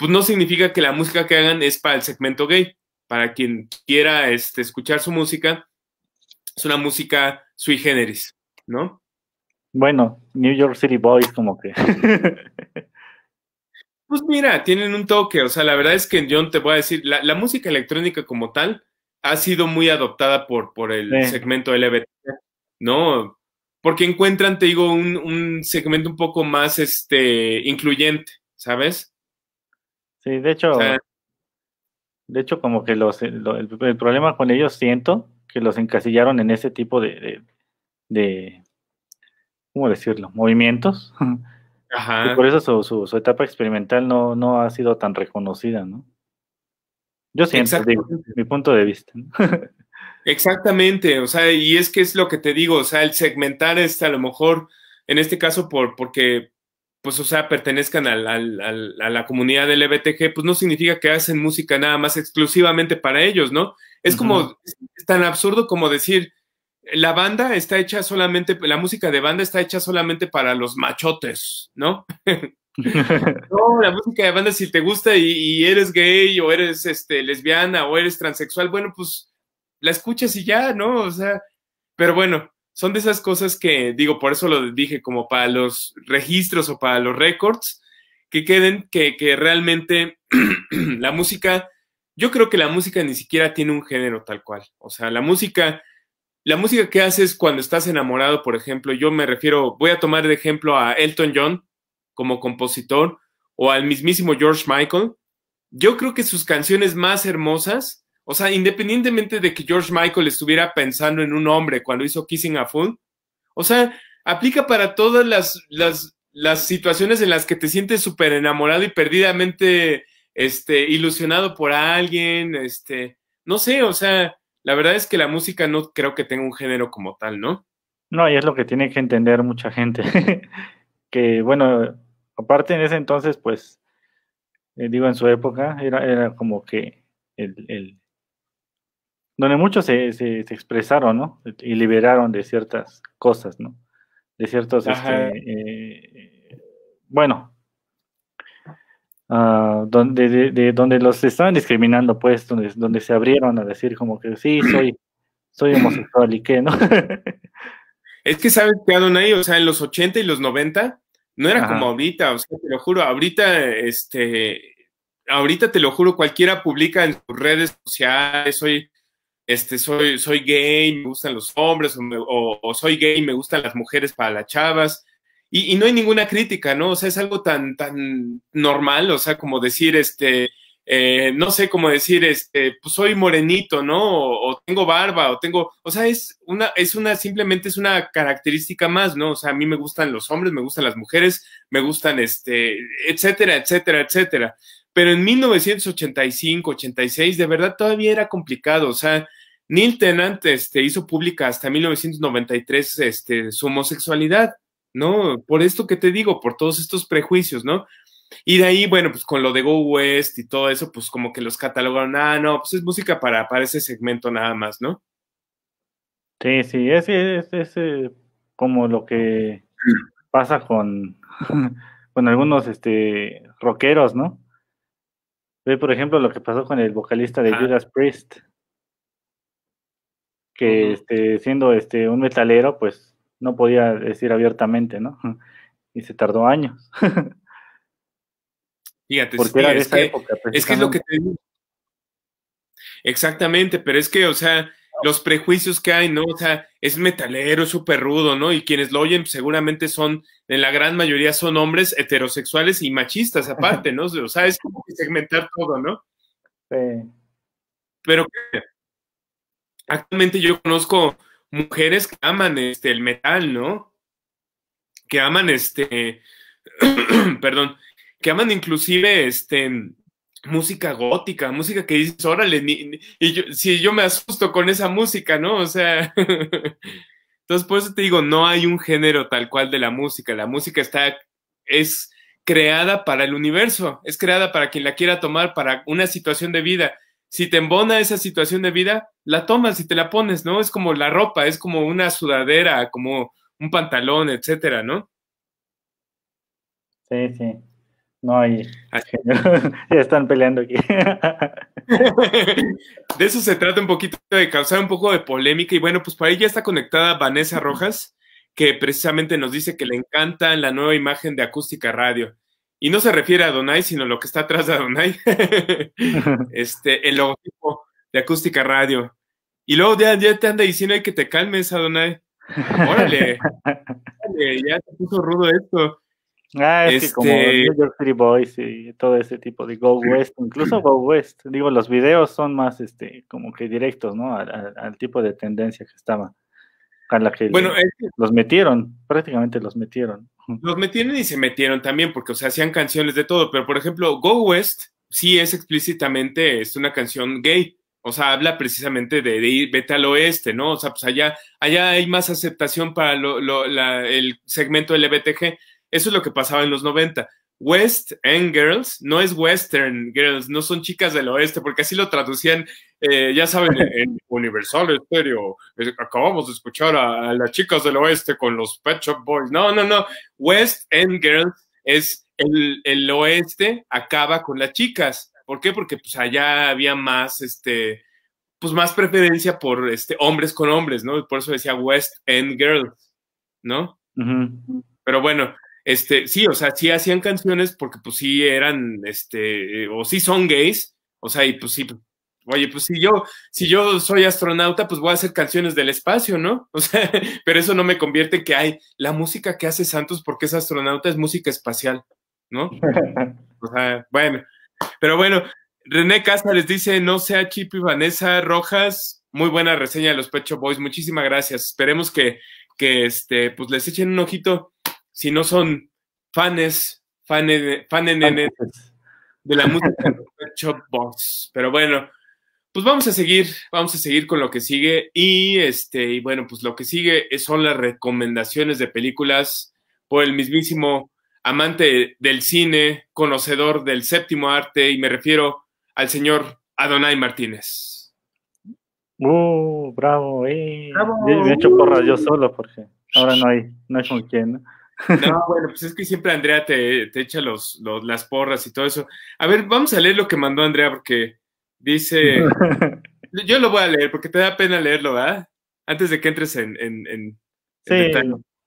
pues no significa que la música que hagan es para el segmento gay. Para quien quiera este, escuchar su música, es una música sui generis, ¿no? Bueno, New York City Boys como que... [LAUGHS] pues mira, tienen un toque, o sea, la verdad es que yo te voy a decir, la, música electrónica como tal ha sido muy adoptada por, por el segmento LGBT, ¿no? Porque encuentran, te digo, un, segmento un poco más este, incluyente, ¿sabes? Sí, de hecho, de hecho como que los, el, problema con ellos siento que los encasillaron en ese tipo de, de, ¿cómo decirlo? Movimientos. Y por eso su, etapa experimental no, ha sido tan reconocida, ¿no? Yo siento, digo, mi punto de vista. [LAUGHS] Exactamente, o sea, y es que es lo que te digo, o sea, el segmentar es este, a lo mejor, en este caso, por, porque pues, o sea, pertenezcan a la comunidad LBTG, pues no significa que hacen música nada más exclusivamente para ellos, ¿no? Es como, es tan absurdo como decir, la banda está hecha solamente, la música de banda está hecha solamente para los machotes, ¿no? [LAUGHS] no, la música de banda, si te gusta y, eres gay o eres este, lesbiana o eres transexual, bueno, pues la escuchas y ya, ¿no? O sea, pero bueno, son de esas cosas que, digo, por eso lo dije, como para los registros o para los récords, que queden, que, que realmente [CLEARS THROAT] la música, yo creo que la música ni siquiera tiene un género tal cual. O sea, la música, la música que haces cuando estás enamorado, por ejemplo, yo me refiero, voy a tomar de ejemplo a Elton John como compositor o al mismísimo George Michael. Yo creo que sus canciones más hermosas o sea, independientemente de que George Michael estuviera pensando en un hombre cuando hizo Kissing a Fool, o sea, aplica para todas las, situaciones en las que te sientes súper enamorado y perdidamente este, ilusionado por alguien, este, no sé, o sea, la verdad es que la música no creo que tenga un género como tal, ¿no? No, y es lo que tiene que entender mucha gente, [LAUGHS] que bueno, aparte en ese entonces, pues, eh, digo, en su época era, era como que el, el, donde muchos se, expresaron, ¿no? Y liberaron de ciertas cosas, ¿no? De ciertos, este, eh, bueno, ah, donde, de, donde los estaban discriminando, pues, donde, se abrieron a decir como que sí, soy, [CLEARS THROAT] soy homosexual y qué, ¿no? [LAUGHS] es que, ¿sabes qué, ahí O sea, en los 80 y los 90, no era como ahorita, o sea, te lo juro, ahorita, este, ahorita te lo juro, cualquiera publica en sus redes sociales, soy este, soy, soy gay, me gustan los hombres, o, soy gay, me gustan las mujeres para las chavas. Y, no hay ninguna crítica, ¿no? O sea, es algo tan, tan normal, o sea, como decir, este, eh, no sé cómo decir, este, pues soy morenito, ¿no? O, tengo barba, o tengo, o sea, es una, es una, simplemente es una característica más, ¿no? O sea, a mí me gustan los hombres, me gustan las mujeres, me gustan, este, etcétera, etcétera, etcétera. Pero en 1985, 86, de verdad todavía era complicado, o sea, Neil Tennant este, hizo pública hasta 1993 este, su homosexualidad, ¿no? Por esto que te digo, por todos estos prejuicios, ¿no? Y de ahí, bueno, pues con lo de Go West y todo eso, pues como que los catalogaron, ah, no, pues es música para, para ese segmento nada más, ¿no? Sí, sí, es, es, eh, como lo que pasa con, [LAUGHS] algunos este, rockeros, ¿no? Por ejemplo, lo que pasó con el vocalista de Judas Priest que este, siendo este, un metalero, pues no podía decir abiertamente, ¿no? [LAUGHS] Y se tardó años. [LAUGHS] Fíjate, es, que, es que es lo que te digo. Exactamente, pero es que, o sea, los prejuicios que hay, ¿no? O sea, es metalero, es súper rudo, ¿no? Y quienes lo oyen pues, seguramente son, en la gran mayoría son hombres heterosexuales y machistas aparte, ¿no? O sea, es como segmentar todo, ¿no? [LAUGHS] Pero, actualmente yo conozco mujeres que aman este, el metal, ¿no? Que aman este, [CLEARS THROAT] perdón, que aman inclusive este, música gótica, música que dices, órale, y yo, si yo me asusto con esa música, ¿no? O sea, [LAUGHS] entonces por eso te digo, no hay un género tal cual de la música, la música está, es creada para el universo, es creada para quien la quiera tomar, para una situación de vida. Si te embona esa situación de vida, la tomas y te la pones, ¿no? Es como la ropa, es como una sudadera, como un pantalón, etcétera, ¿no? Sí, sí. No, hay... [LAUGHS] Ya están peleando aquí. [LAUGHS] de eso se trata un poquito, de causar un poco de polémica. Y bueno, pues para ya está conectada Vanessa Rojas, que precisamente nos dice que le encanta la nueva imagen de Acústica Radio. Y no se refiere a Donay, sino lo que está atrás de Donai. [LAUGHS] este, el logotipo de acústica radio. Y luego ya, te anda diciendo que te calmes, Adonai. Órale, [LAUGHS] órale ya te puso rudo esto. Ah, es que como este New York City Boys y todo ese tipo de Go West, incluso Go West, digo, los videos son más este como que directos, ¿no? Al, tipo de tendencia que estaba, a la que bueno, los metieron, prácticamente los metieron. Los metieron y se metieron también, porque, o sea, hacían canciones de todo, pero por ejemplo, Go West sí es explícitamente, es una canción gay, o sea, habla precisamente de, ir, vete al oeste, ¿no? O sea, pues allá, allá hay más aceptación para lo, el segmento LBTG. Eso es lo que pasaba en los 90. West End Girls no es Western Girls, no son chicas del oeste, porque así lo traducían, eh, ya saben, en Universal Stereo. Acabamos de escuchar a, las chicas del oeste con los Pet Shop Boys. No, no, no. West End Girls es el, el oeste acaba con las chicas ¿Por qué? Porque pues allá había más, este, pues más preferencia por este, hombres con hombres, ¿no? Por eso decía West End Girls, ¿no? Pero bueno, este, sí, o sea, sí hacían canciones porque pues sí eran, este, eh, o sí son gays, o sea, y pues sí, pues, oye, pues si yo, si yo soy astronauta, pues voy a hacer canciones del espacio, ¿no? [LAUGHS] O sea, pero eso no me convierte que hay la música que hace Santos porque es astronauta es música espacial, ¿no? [LAUGHS] O sea, bueno, pero bueno, René Casa les dice, no sea Chip y Vanessa Rojas, muy buena reseña de los Pecho Boys, muchísimas gracias. Esperemos que, que este, pues les echen un ojito, si no son fanes, fanes, fan de la música de los Pecho Boys. Pero bueno, pues vamos a seguir, vamos a seguir con lo que sigue y este, y bueno, pues lo que sigue son las recomendaciones de películas por el mismísimo amante del cine, conocedor del séptimo arte, y me refiero al señor Adonai Martínez. ¡Uh, bravo! Eh. he hecho porra yo solo porque ahora no hay, no hay con quién. ¿no? [LAUGHS] bueno, pues es que siempre Andrea te, echa los, las porras y todo eso. A ver, vamos a leer lo que mandó Andrea porque dice... [LAUGHS] yo lo voy a leer porque te da pena leerlo, ¿verdad? Antes de que entres en... en, en sí,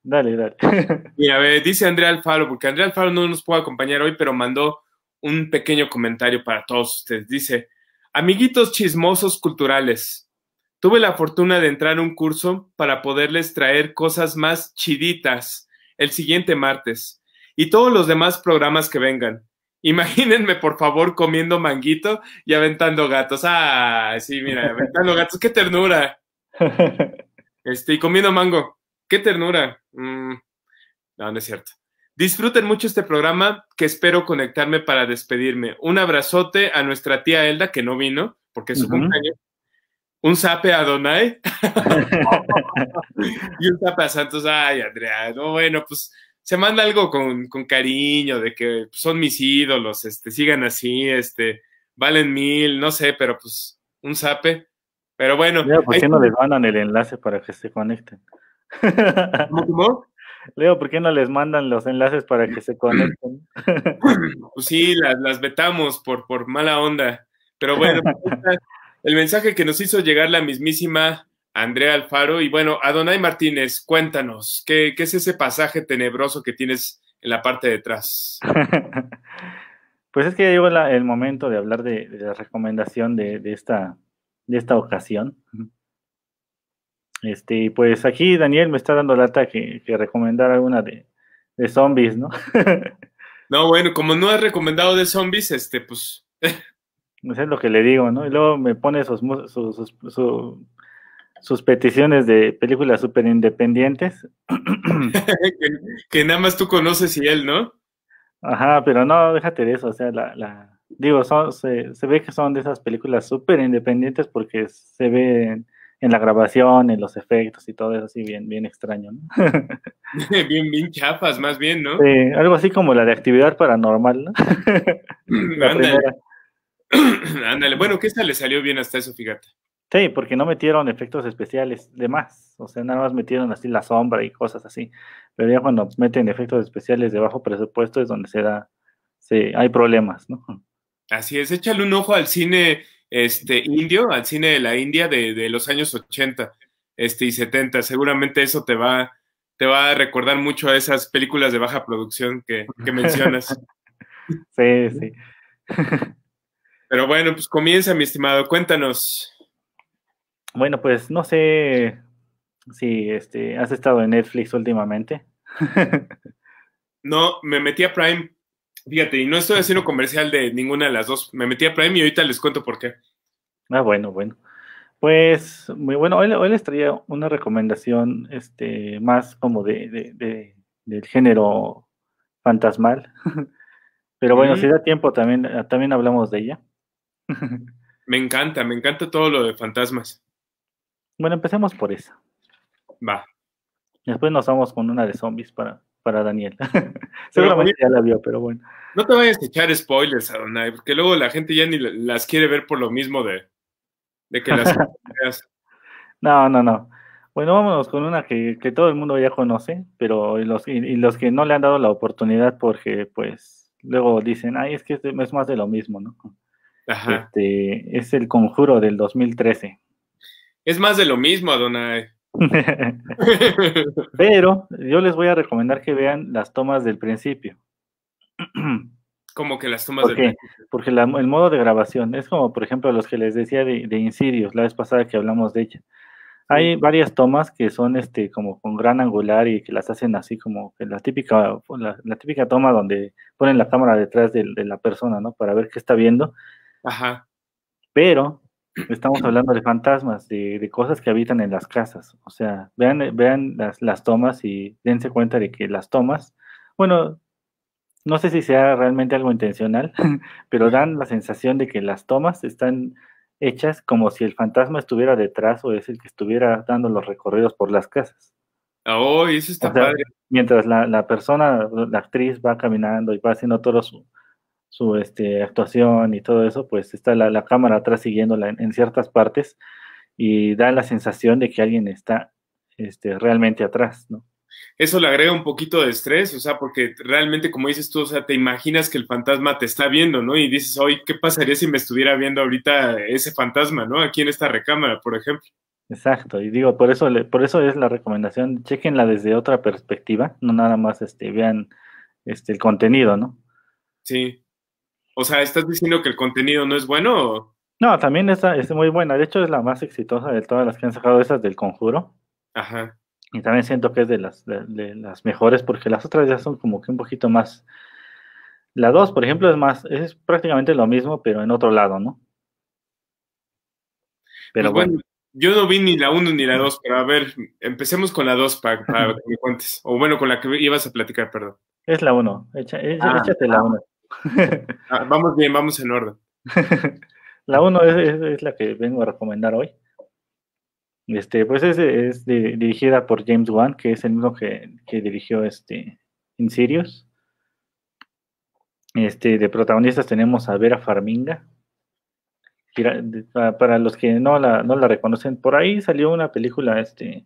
Dale, dale. [LAUGHS] Mira, ver, dice Andrea Alfaro, porque Andrea Alfaro no nos puede acompañar hoy, pero mandó un pequeño comentario para todos ustedes. Dice, amiguitos chismosos culturales, tuve la fortuna de entrar a un curso para poderles traer cosas más chiditas el siguiente martes y todos los demás programas que vengan. imagínense por favor, comiendo manguito y aventando gatos. Ah, sí, mira, aventando gatos, qué ternura. [LAUGHS] Este, y comiendo mango. ¡Qué ternura! Mm, no, no es cierto. Disfruten mucho este programa que espero conectarme para despedirme. Un abrazote a nuestra tía Elda que no vino porque es su compañero Un sape a Donai. [LAUGHS] y un sape a Santos. Ay, Andrea, no, bueno, pues se manda algo con, cariño de que pues, son mis ídolos, este, sigan así, este, valen mil, no sé, pero pues un sape. Pero bueno. Mira, pues no les mandan el enlace para que se conecten? [LAUGHS] Leo, ¿por qué no les mandan los enlaces para que se conecten? [LAUGHS] pues sí, las, vetamos por, por mala onda. Pero bueno, pues, el mensaje que nos hizo llegar la mismísima Andrea Alfaro. Y bueno, Adonai Martínez, cuéntanos, ¿qué, es ese pasaje tenebroso que tienes en la parte de atrás? [LAUGHS] pues es que llegó el momento de hablar de, la recomendación de, de, esta, de esta ocasión. Este, pues aquí Daniel me está dando lata que, que recomendar alguna de, zombies, ¿no? [LAUGHS] no, bueno, como no has recomendado de zombies, este, pues. Eso pues es lo que le digo, ¿no? Y luego me pone sus, sus, peticiones de películas súper independientes. [LAUGHS] que, nada más tú conoces y él, ¿no? Ajá, pero no, déjate de eso, o sea, la, la digo, se, se ve que son de esas películas súper independientes porque se ven en la grabación, en los efectos y todo eso así bien, bien extraño, ¿no? [LAUGHS] bien, bien chafas, más bien, ¿no? Sí, algo así como la de actividad paranormal, ¿no? [LAUGHS] Ándale. [CLEARS THROAT] Ándale, bueno, que esta le salió bien hasta eso, fíjate. Sí, porque no metieron efectos especiales de más, o sea, nada más metieron así la sombra y cosas así, pero ya cuando meten efectos especiales de bajo presupuesto es donde se da, sí, hay problemas, ¿no? Así es, échale un ojo al cine este, indio, al cine de la India de, los años 80 este, y 70. Seguramente eso te va, te va a recordar mucho a esas películas de baja producción que, [LAUGHS] mencionas. sí, sí. [LAUGHS] Pero bueno, pues comienza, mi estimado, cuéntanos. Bueno, pues no sé si este, has estado en Netflix últimamente. [LAUGHS] no, me metí a Prime Fíjate, y no estoy haciendo comercial de ninguna de las dos. Me metí a Prime y ahorita les cuento por qué. Ah, bueno, bueno. Pues muy bueno, hoy, les traía una recomendación este, más como de, del género fantasmal. [LAUGHS] Pero bueno, si da tiempo también, ah, también hablamos de ella. Me encanta, me encanta todo lo de fantasmas. Bueno, empecemos por esa. Va. Después nos vamos con una de zombies para para Daniel. [LAUGHS] Seguramente ya la vio, pero bueno. No te vayas a echar spoilers, Adonai, porque luego la gente ya ni las quiere ver por lo mismo de, que las [LAUGHS] No, no, no. Bueno, vámonos con una que, todo el mundo ya conoce, pero y los, los que no le han dado la oportunidad porque pues luego dicen, ay, es que es más de lo mismo, ¿no? Ajá. Este, es el conjuro del 2013. Es más de lo mismo, Adonai. [LAUGHS] Pero yo les voy a recomendar que vean las tomas del principio. como [CLEARS THROAT] que las tomas del principio. Porque el modo de grabación es como, por ejemplo, los que les decía de, de la vez pasada que hablamos de ella. Hay varias tomas que son este como con gran angular y que las hacen así como la típica la, típica toma donde ponen la cámara detrás de, de, la persona, ¿no? Para ver qué está viendo. Ajá. Pero Estamos hablando de fantasmas, de, de, cosas que habitan en las casas. O sea, vean, vean las, las, tomas y dense cuenta de que las tomas, bueno, no sé si sea realmente algo intencional, [LAUGHS] pero dan la sensación de que las tomas están hechas como si el fantasma estuviera detrás o es el que estuviera dando los recorridos por las casas. Oh, eso está padre. Mientras la, persona, la actriz va caminando y va haciendo todos su este, actuación y todo eso, pues está la, cámara atrás siguiéndola en, ciertas partes y da la sensación de que alguien está este, realmente atrás, ¿no? Eso le agrega un poquito de estrés, o sea, porque realmente, como dices tú, o sea, te imaginas que el fantasma te está viendo, ¿no? Y dices, hoy ¿qué pasaría si me estuviera viendo ahorita ese fantasma, ¿no? Aquí en esta recámara, por ejemplo. Exacto, y digo, por eso, le, por eso es la recomendación, chequenla desde otra perspectiva, no nada más este, vean este, el contenido, ¿no? Sí, o sea, ¿estás diciendo que el contenido no es bueno? No, también está es muy buena. De hecho, es la más exitosa de todas las que han sacado, esas del conjuro. Ajá. Y también siento que es de las, mejores, porque las otras ya son como que un poquito más. La 2, por ejemplo, es más, es prácticamente lo mismo, pero en otro lado, ¿no? Pues pero bueno, Yo no vi ni la 1 ni la 2, pero a ver, empecemos con la 2 para, que me cuentes. O bueno, con la que ibas a platicar, perdón. Es la 1, e, ah, échate la 1. Ah. [LAUGHS] Ah, vamos bien, vamos en orden. [LAUGHS] la 1 es, la que vengo a recomendar hoy. Este, pues es, dirigida por James Wan, que es el mismo que, dirigió este, Insidious. Este, de protagonistas tenemos a Vera Farminga. Para los que no la, no la reconocen, por ahí salió una película este,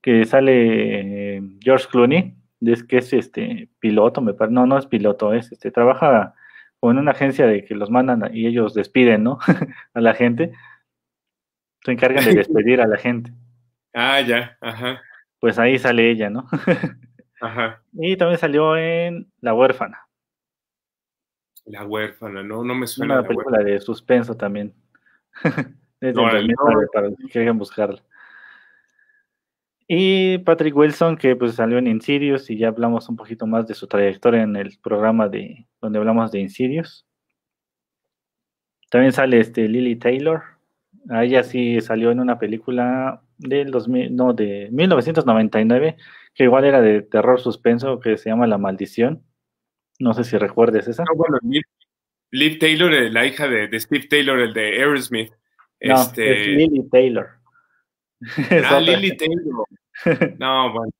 que sale eh, George Clooney, es que es este piloto, me no, no es piloto, es este, trabaja con en una agencia de que los mandan y ellos despiden, ¿no? [LAUGHS] a la gente. Se encargan de [LAUGHS] despedir a la gente. Ah, ya, ajá. Pues ahí sale ella, ¿no? ajá. [LAUGHS] Y también salió en La huérfana. La huérfana, no, no me suena. Una película de suspenso también. es no, para los que quieran buscarla. Y Patrick Wilson, que pues salió en Insidious y ya hablamos un poquito más de su trayectoria en el programa de donde hablamos de Insidious. También sale este Lily Taylor. ella sí salió en una película del no, de 1999, que igual era de terror suspenso, que se llama La Maldición. No sé si recuerdes esa. No, ah, bueno, Taylor, eh, la hija de, Steve Taylor, el de Aerosmith. No, este Lily Taylor. [LAUGHS] Ah, Lily Taylor. [LAUGHS] No, bueno.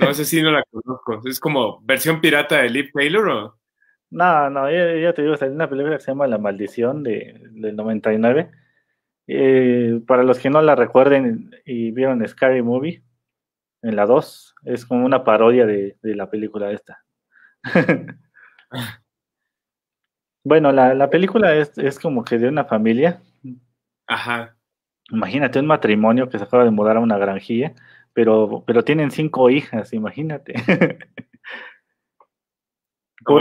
No, sé si no la conozco. ¿Es como versión pirata de Liv Taylor o...? No, no, ya, te digo, salió una película que se llama La Maldición del 99. Eh, para los que no la recuerden y vieron Scary Movie, en la 2, es como una parodia de, la película esta. [LAUGHS] bueno, la, película es, es como que de una familia. Ajá Imagínate un matrimonio que se acaba de mudar a una granjilla, pero, pero tienen cinco hijas, imagínate. [LAUGHS] no,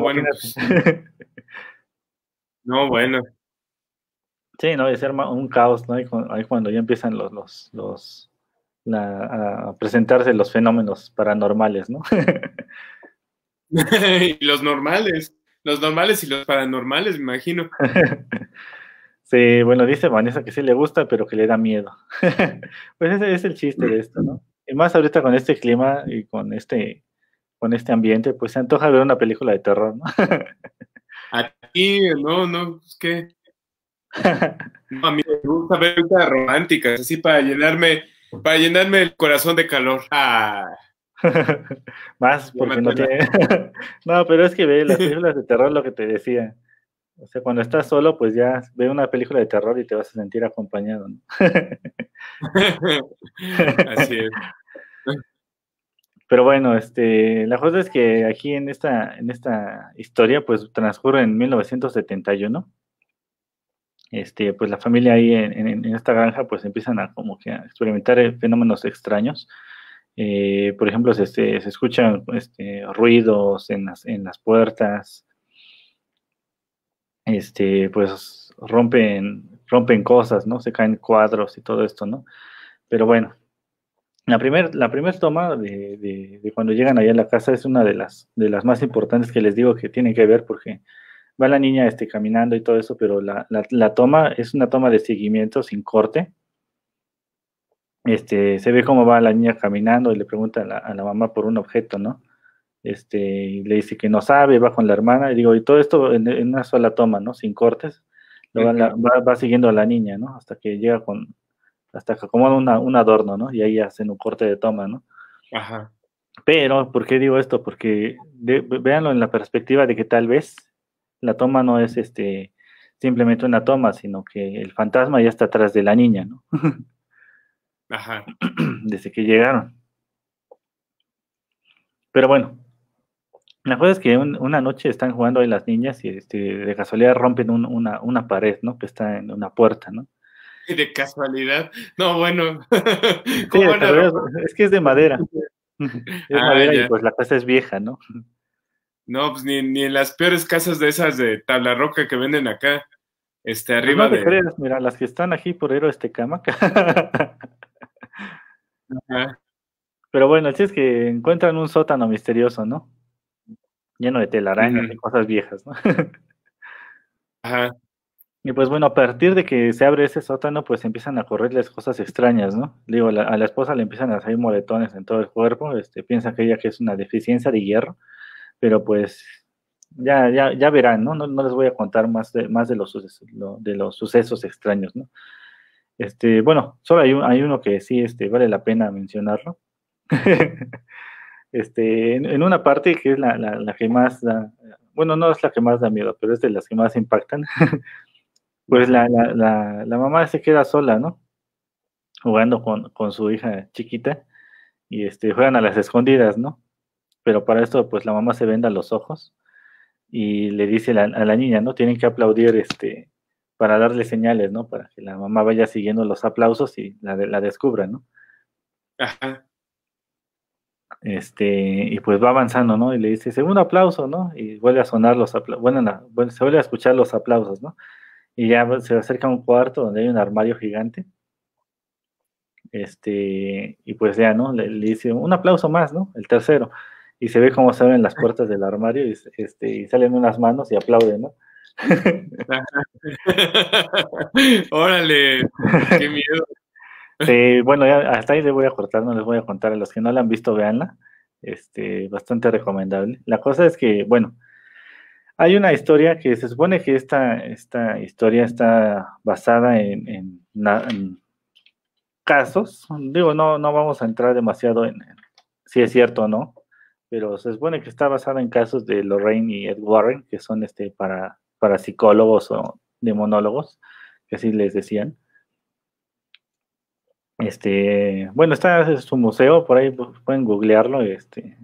Bueno. Pues, [LAUGHS] no, Sí, no, es un caos, ¿no? Ahí cuando ya empiezan los, a presentarse los fenómenos paranormales, ¿no? [LAUGHS] y los normales, los normales y los paranormales, me imagino. Sí, bueno, dice Vanessa que sí le gusta, pero que le da miedo. [LAUGHS] pues ese es el chiste de esto, ¿no? Y más ahorita con este clima y con este, con este ambiente, pues se antoja ver una película de terror, ¿no? a [LAUGHS] ti, no, no, es pues que... a mí me gusta ver películas románticas, así para llenarme, para llenarme el corazón de calor. Ah. [LAUGHS] más porque no tiene... no, pero es que ve las películas de terror lo que te decía o sea, cuando estás solo, pues ya ve una película de terror y te vas a sentir acompañado. [LAUGHS] Así es. Pero bueno, este, la cosa es que aquí en esta, en esta historia, pues transcurre en 1971. Este, pues la familia ahí en, esta granja, pues empiezan a como que a experimentar eh, fenómenos extraños. Eh, por ejemplo, se, se escuchan este, ruidos en las, en las puertas, este, pues rompen, rompen cosas, ¿no? Se caen cuadros y todo esto, ¿no? Pero bueno, la primera la primer toma de, de, cuando llegan allá a la casa es una de las, de las más importantes que les digo que tienen que ver porque va la niña este, caminando y todo eso, pero la, toma es una toma de seguimiento sin corte. Este, se ve cómo va la niña caminando y le pregunta a la mamá por un objeto, ¿no? Este, le dice que no sabe, va con la hermana, y digo, y todo esto en, una sola toma, ¿no? Sin cortes, va, siguiendo a la niña, ¿no? Hasta que llega con, hasta que acomoda un adorno, ¿no? Y ahí hacen un corte de toma, ¿no? Ajá. Pero, ¿por qué digo esto? Porque véanlo en la perspectiva de que tal vez la toma no es este simplemente una toma, sino que el fantasma ya está atrás de la niña, ¿no? [LAUGHS] Ajá. Desde que llegaron. Pero bueno, la cosa es que una noche están jugando ahí las niñas y este, de casualidad rompen una, una pared, ¿no? Que está en una puerta, ¿no? De casualidad. No, bueno. [LAUGHS] Es que es de madera. [LAUGHS] Es ah, madera y pues la casa es vieja, ¿no? No, pues ni, en las peores casas de esas de tabla roca que venden acá. Este, pues arriba de... mira, las que están aquí por Héroe este cama. [LAUGHS] Pero bueno, así es que encuentran un sótano misterioso, ¿no? lleno de telarañas y cosas viejas, ¿no? [LAUGHS] Ajá. Y pues bueno, a partir de que se abre ese sótano, pues empiezan a correrles cosas extrañas, ¿no? Digo, a la esposa le empiezan a salir moretones en todo el cuerpo, este, piensa que ella que es una deficiencia de hierro, pero pues ya, ya, ya verán, ¿no? ¿no? les voy a contar más de, más de, los, sucesos, de los sucesos extraños, ¿no? Este, bueno, solo hay, hay uno que sí este, vale la pena mencionarlo. [LAUGHS] Este, en, una parte que es la, que más da, bueno, no es la que más da miedo, pero es de las que más impactan, [LAUGHS] pues la, la, mamá se queda sola, ¿no? Jugando con, su hija chiquita y este, juegan a las escondidas, ¿no? Pero para esto, pues la mamá se venda los ojos y le dice a la niña, ¿no? Tienen que aplaudir este, para darle señales, ¿no? Para que la mamá vaya siguiendo los aplausos y la, la descubra, ¿no? Ajá. Este, y pues va avanzando, ¿no? Y le dice, segundo aplauso, ¿no? Y vuelve a sonar los aplausos, bueno, se vuelve a escuchar los aplausos, ¿no? Y ya se acerca a un cuarto donde hay un armario gigante. Este, y pues ya, ¿no? Le, dice, un aplauso más, ¿no? El tercero. Y se ve cómo se abren las puertas del armario y, este, y salen unas manos y aplauden, ¿no? [LAUGHS] Órale, qué miedo. [LAUGHS] bueno, ya hasta ahí le voy a cortar, no les voy a contar. A los que no la han visto, veanla. Este, bastante recomendable. La cosa es que, bueno, hay una historia que se supone que esta, esta historia está basada en, casos. Digo, no, no vamos a entrar demasiado en, si es cierto o no, pero se supone que está basada en casos de Lorraine y Ed Warren, que son este, para, para psicólogos o demonólogos, que así les decían. Este, bueno, está su museo, por ahí pueden googlearlo, este,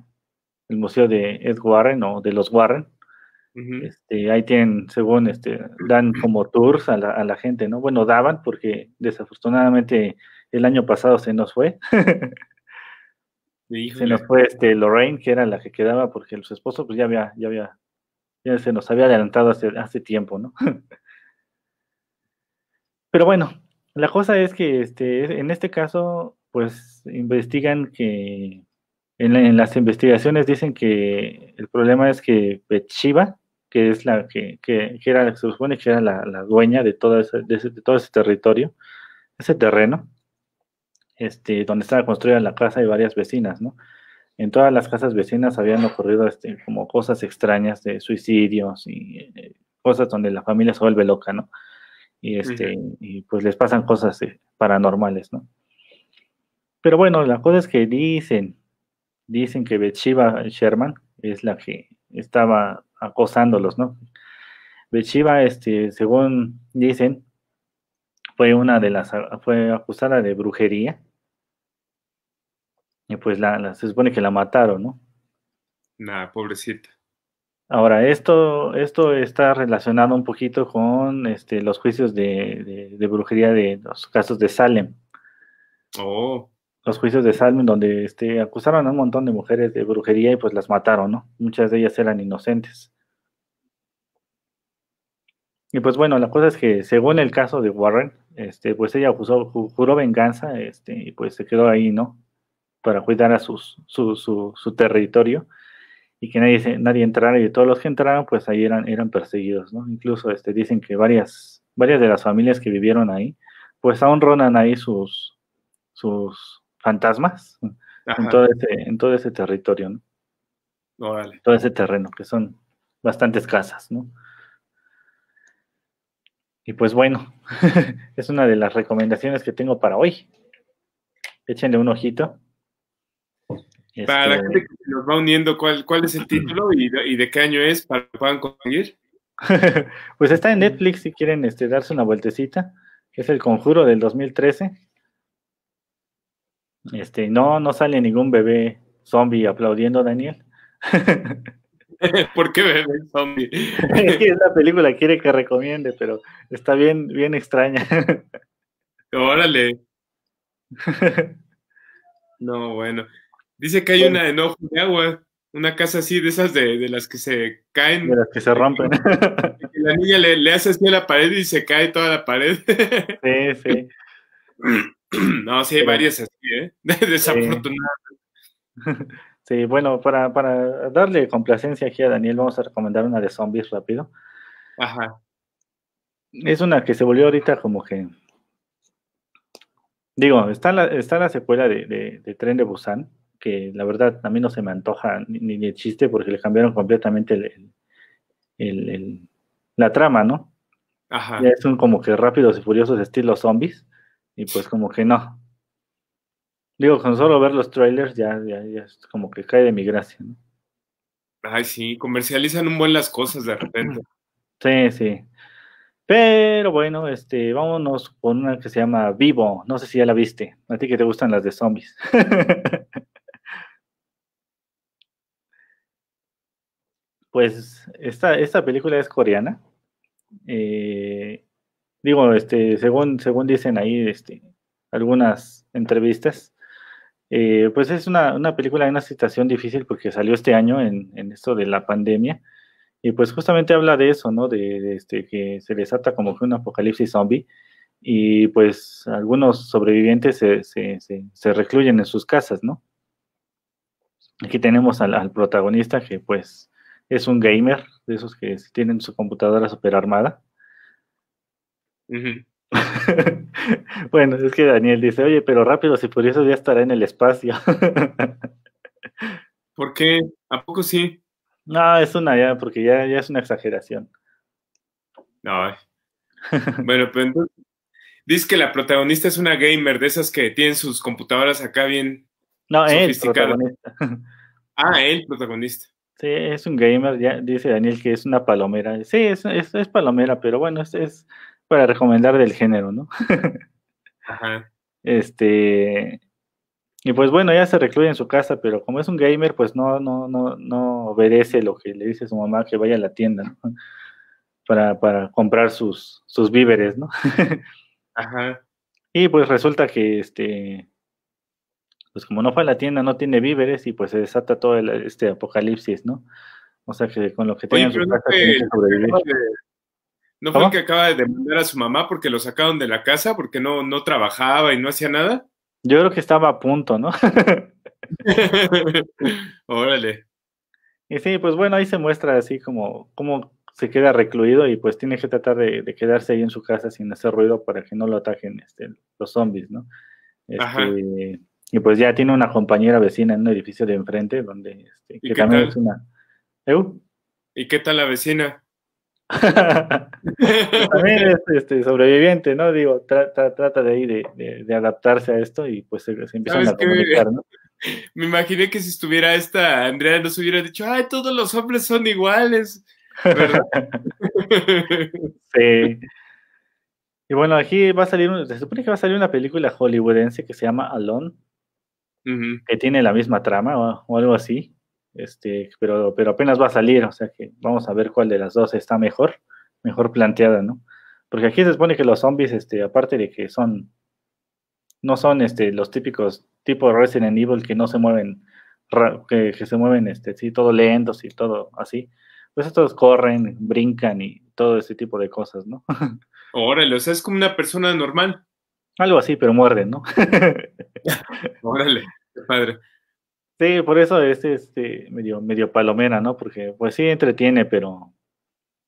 el museo de Ed Warren o de los Warren. este, ahí tienen, según este, dan como tours a la, gente, ¿no? Bueno, daban porque desafortunadamente el año pasado se nos fue. [LAUGHS] se nos fue este Lorraine, que era la que quedaba, porque los esposos pues ya había, ya había, ya se nos había adelantado hace, hace tiempo, ¿no? [LAUGHS] Pero bueno, la cosa es que este, en este caso, pues investigan que en, las investigaciones dicen que el problema es que Chiva que es la que, que, que era, se supone que era la, dueña de todo ese, de, todo ese territorio, ese terreno, este, donde estaba construida la casa y varias vecinas, ¿no? En todas las casas vecinas habían ocurrido este, como cosas extrañas de suicidios y eh, cosas donde la familia se vuelve loca, ¿no? y, este, y pues les pasan cosas eh, paranormales, ¿no? Pero bueno, la cosa es que dicen, dicen que Betshiva Sherman es la que estaba acosándolos, ¿no? Betshiva, este, según dicen, fue una de las, fue acusada de brujería. Y pues la, se supone que la mataron, ¿no? Nah, pobrecita. Ahora, esto, esto está relacionado un poquito con este, los juicios de, brujería de los casos de Salem. Oh. Los juicios de Salem, donde este, acusaron a un montón de mujeres de brujería y pues las mataron, ¿no? Muchas de ellas eran inocentes. Y pues bueno, la cosa es que según el caso de Warren, este, pues ella juró venganza este, y pues se quedó ahí, ¿no? Para cuidar a su, su, su territorio y que nadie, nadie entrara y todos los que entraron pues ahí eran, eran perseguidos, ¿no? Incluso este, dicen que varias, varias de las familias que vivieron ahí pues aún ronan ahí sus, sus fantasmas en todo, ese, en todo ese territorio, ¿no? Todo ese terreno, que son bastantes casas, ¿no? Y pues bueno, [LAUGHS] es una de las recomendaciones que tengo para hoy. Échenle un ojito. Para la este, gente que nos va uniendo, ¿cuál, es el título y, de qué año es para que puedan conseguir? [LAUGHS] pues está en Netflix si quieren este, darse una vueltecita. Es el conjuro del 2013. Este, no, no sale ningún bebé zombie aplaudiendo, a Daniel. [LAUGHS] ¿Por qué [LAUGHS] bebé zombie? es que la película quiere que recomiende, pero está bien, bien extraña. Órale. No, bueno. Dice que hay una enojo de agua, una casa así de esas de, las que se caen. De las que se [LAUGHS] rompen. la niña le, le, hace así a la pared y se cae toda la pared. Sí, sí. [CLEARS THROAT] No, sí hay varias así, ¿eh? [LAUGHS] Desafortunadas. [LAUGHS] Sí. bueno, para, darle complacencia aquí a Daniel, vamos a recomendar una de zombies rápido. Ajá. Es una que se volvió ahorita como que Digo, está la, está la secuela de, Tren de Busan, que la verdad a mí no se me antoja ni, el chiste porque le cambiaron completamente la trama, ¿no? Ajá. Ya son como que rápidos y furiosos estilo zombies y pues como que no. Digo, con solo ver los trailers ya, ya, ya es como que cae de mi gracia, ¿no? Ay, sí, comercializan un buen las cosas de repente. Sí, sí. Pero bueno, este, vámonos con una que se llama Vivo. No sé si ya la viste. A ti que te gustan las de zombies. [LAUGHS] Pues esta, esta película es coreana. Eh, digo, este, según, según dicen ahí este, algunas entrevistas, eh, pues es una, película en una situación difícil porque salió este año en, esto de la pandemia. Y pues justamente habla de eso, ¿no? De, este, que se desata como que un apocalipsis zombie y pues algunos sobrevivientes se, recluyen en sus casas, ¿no? Aquí tenemos al protagonista que pues es un gamer, de esos que tienen su computadora super armada. [LAUGHS] bueno, es que Daniel dice, oye, pero rápido, si por eso ya estará en el espacio. [LAUGHS] ¿Por qué? ¿A poco sí? No, es una ya, porque ya, ya es una exageración. No. bueno, pero pues, dice que la protagonista es una gamer, de esas que tienen sus computadoras acá bien no, sofisticadas. [LAUGHS] ah, el protagonista. Sí, es un gamer, ya dice Daniel que es una palomera. Sí, es, palomera, pero bueno, es, es, para recomendar del género, ¿no? [LAUGHS] Ajá. Este. Y pues bueno, ya se recluye en su casa, pero como es un gamer, pues no, no, no, no obedece lo que le dice su mamá que vaya a la tienda, [LAUGHS] Para, para comprar sus, sus víveres, ¿no? [LAUGHS] Ajá. Y pues resulta que este pues como no fue a la tienda, no tiene víveres y pues se desata todo este apocalipsis, ¿no? O sea que con lo que que sobrevivir. ¿No fue que acaba de demandar a su mamá porque lo sacaron de la casa porque no, no trabajaba y no hacía nada? Yo creo que estaba a punto, ¿no? [LAUGHS] Órale. Y sí, pues bueno, ahí se muestra así como, se queda recluido y pues tiene que tratar de, quedarse ahí en su casa sin hacer ruido para que no lo ataquen este, los zombies, ¿no? Este, y pues ya tiene una compañera vecina en un edificio de enfrente, donde este, que también es una. ¿Eh? ¿Y qué tal la vecina? [LAUGHS] también es este, sobreviviente, ¿no? Digo, trata de ahí de, adaptarse a esto y pues se, empiezan a comunicar, ¿no? [LAUGHS] Me imaginé que si estuviera esta, Andrea nos hubiera dicho, ay, todos los hombres son iguales. [LAUGHS] sí. Y bueno, aquí va a salir, se supone que va a salir una película hollywoodense que se llama Alone, que tiene la misma trama o, algo así. Este, pero, pero apenas va a salir, o sea que vamos a ver cuál de las dos está mejor, mejor planteada, ¿no? Porque aquí se supone que los zombies, este, aparte de que son, no son este, los típicos tipo Resident Evil que no se mueven, que, se mueven este, sí, todo lentos y todo así. Pues estos corren, brincan y todo ese tipo de cosas, ¿no? [LAUGHS] Órale, o sea, es como una persona normal. Algo así, pero muerden, ¿no? [LAUGHS] [LAUGHS] Órale, padre. Sí, por eso es este, medio, medio palomera, ¿no? Porque pues sí entretiene, pero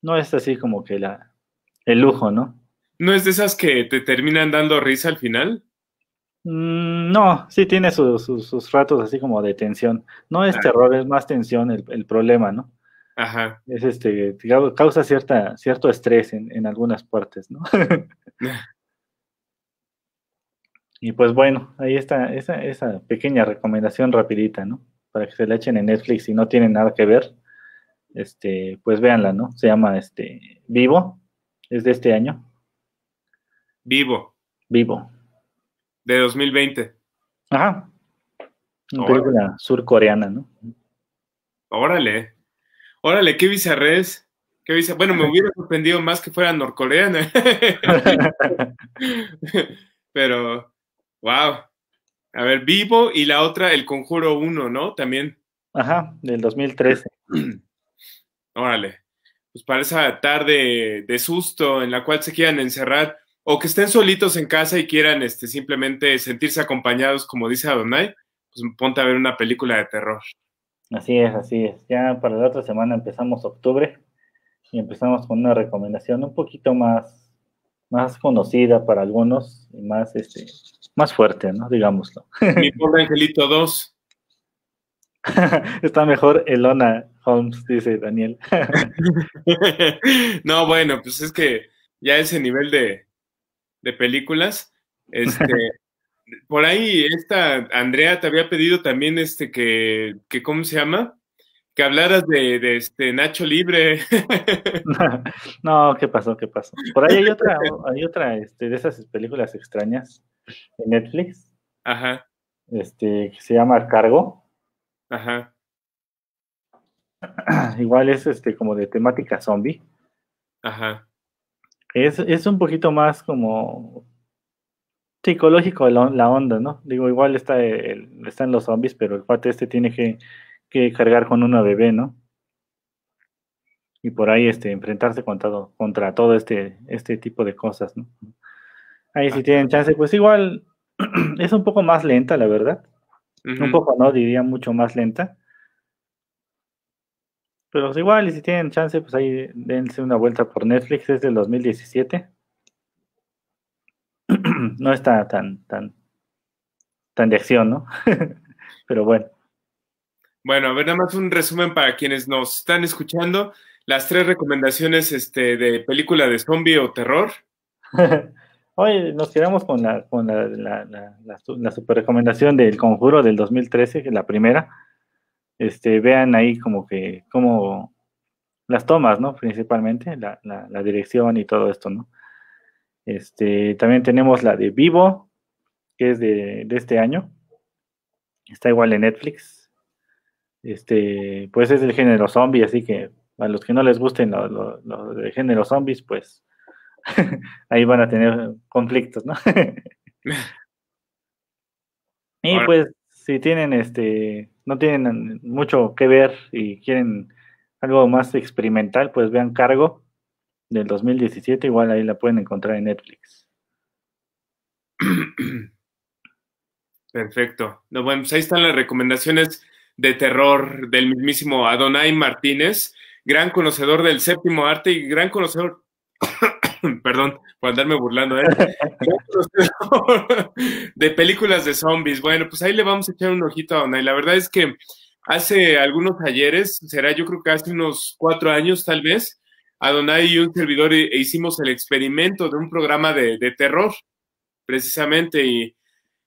no es así como que la, el lujo, ¿no? ¿No es de esas que te terminan dando risa al final? Mm, no, sí tiene sus ratos así como de tensión. No es ah. terror, es más tensión el, problema, ¿no? Ajá. Es este, causa cierta, cierto estrés en, en algunas partes, ¿no? [LAUGHS] Y pues bueno, ahí está esa, pequeña recomendación rapidita, ¿no? Para que se la echen en Netflix y no tienen nada que ver, este, pues véanla, ¿no? Se llama este Vivo, es de este año. Vivo. Vivo. De 2020. Ajá. Una película surcoreana, ¿no? Órale. Órale, qué bizarrés. Bueno, me [LAUGHS] hubiera sorprendido más que fuera norcoreana. [LAUGHS] [LAUGHS] Pero Wow. A ver, Vivo y la otra, El Conjuro 1, ¿no? También. Ajá, del 2013. [CLEARS THROAT] Órale. Pues para esa tarde de susto en la cual se quieran encerrar o que estén solitos en casa y quieran este, simplemente sentirse acompañados, como dice Adonai, pues ponte a ver una película de terror. Así es, así es. Ya para la otra semana empezamos octubre y empezamos con una recomendación un poquito más más conocida para algunos y más, este, más fuerte, ¿no? Digámoslo. [LAUGHS] Mi pobre angelito 2. Está mejor Elona Holmes, dice Daniel. [LAUGHS] no, bueno, pues es que ya ese nivel de, de películas. Este, [LAUGHS] por ahí, esta Andrea te había pedido también este que, que ¿cómo se llama? que hablaras de, de este Nacho Libre. [LAUGHS] no, ¿qué pasó? ¿Qué pasó? Por ahí hay otra, hay otra este, de esas películas extrañas en Netflix. Ajá. Este, se llama Cargo. Ajá. [CLEARS THROAT] Igual es este como de temática zombie. Ajá. Es, es un poquito más como psicológico la, onda, ¿no? Digo, igual está el, están los zombies, pero el cuate este tiene que que cargar con una bebé, ¿no? Y por ahí este, enfrentarse contra todo, contra todo este, este tipo de cosas, ¿no? Ahí si tienen chance, pues igual [CLEARS THROAT] es un poco más lenta, la verdad. Un poco, no, diría mucho más lenta. Pero pues, igual, y si tienen chance, pues ahí dense una vuelta por Netflix, es del 2017. [CLEARS THROAT] no está tan, tan, tan de acción, ¿no? [LAUGHS] Pero bueno. Bueno, a ver, nada más un resumen para quienes nos están escuchando. Las tres recomendaciones este, de película de zombie o terror. Hoy [LAUGHS] nos quedamos con, la, con la, super recomendación del Conjuro del 2013, que es la primera. Este, vean ahí como que, como las tomas, ¿no? Principalmente, la, dirección y todo esto, ¿no? Este, también tenemos la de Vivo, que es de, de este año. Está igual en Netflix, este, pues es el género zombie, así que a los que no les gusten los género zombies, pues [LAUGHS] ahí van a tener conflictos, ¿no? [LAUGHS] y pues si tienen este, no tienen mucho que ver y quieren algo más experimental, pues vean Cargo del 2017, igual ahí la pueden encontrar en Netflix. [CLEARS THROAT] Perfecto. bueno, pues ahí están las recomendaciones de terror del mismísimo Adonai Martínez, gran conocedor del séptimo arte y gran conocedor, [COUGHS] perdón por andarme burlando, ¿eh? [LAUGHS] de películas de zombies. Bueno, pues ahí le vamos a echar un ojito a Adonai. La verdad es que hace algunos ayeres, será yo creo que hace unos cuatro años tal vez, Adonai y un servidor eh, hicimos el experimento de un programa de, de terror, precisamente, y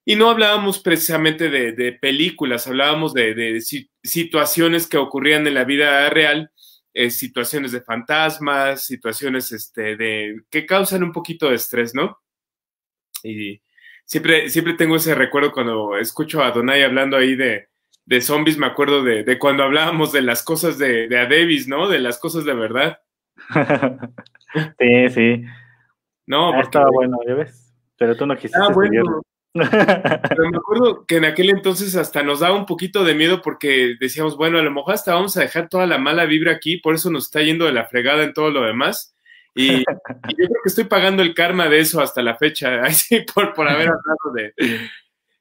y no hablábamos precisamente de, películas, hablábamos de, situaciones que ocurrían en la vida real, eh, situaciones de fantasmas, situaciones este, de, que causan un poquito de estrés, ¿no? Y siempre, siempre tengo ese recuerdo cuando escucho a Donai hablando ahí de, zombies, me acuerdo de, cuando hablábamos de las cosas de, de Adebis, ¿no? De las cosas de verdad. [LAUGHS] sí, sí. No, ah, estaba bueno, ya ves. Pero tú no quisiste. Ah, pero me acuerdo que en aquel entonces hasta nos daba un poquito de miedo porque decíamos, bueno, a lo mejor hasta vamos a dejar toda la mala vibra aquí, por eso nos está yendo de la fregada en todo lo demás. Y, yo creo que estoy pagando el karma de eso hasta la fecha, así [LAUGHS] por, haber hablado de...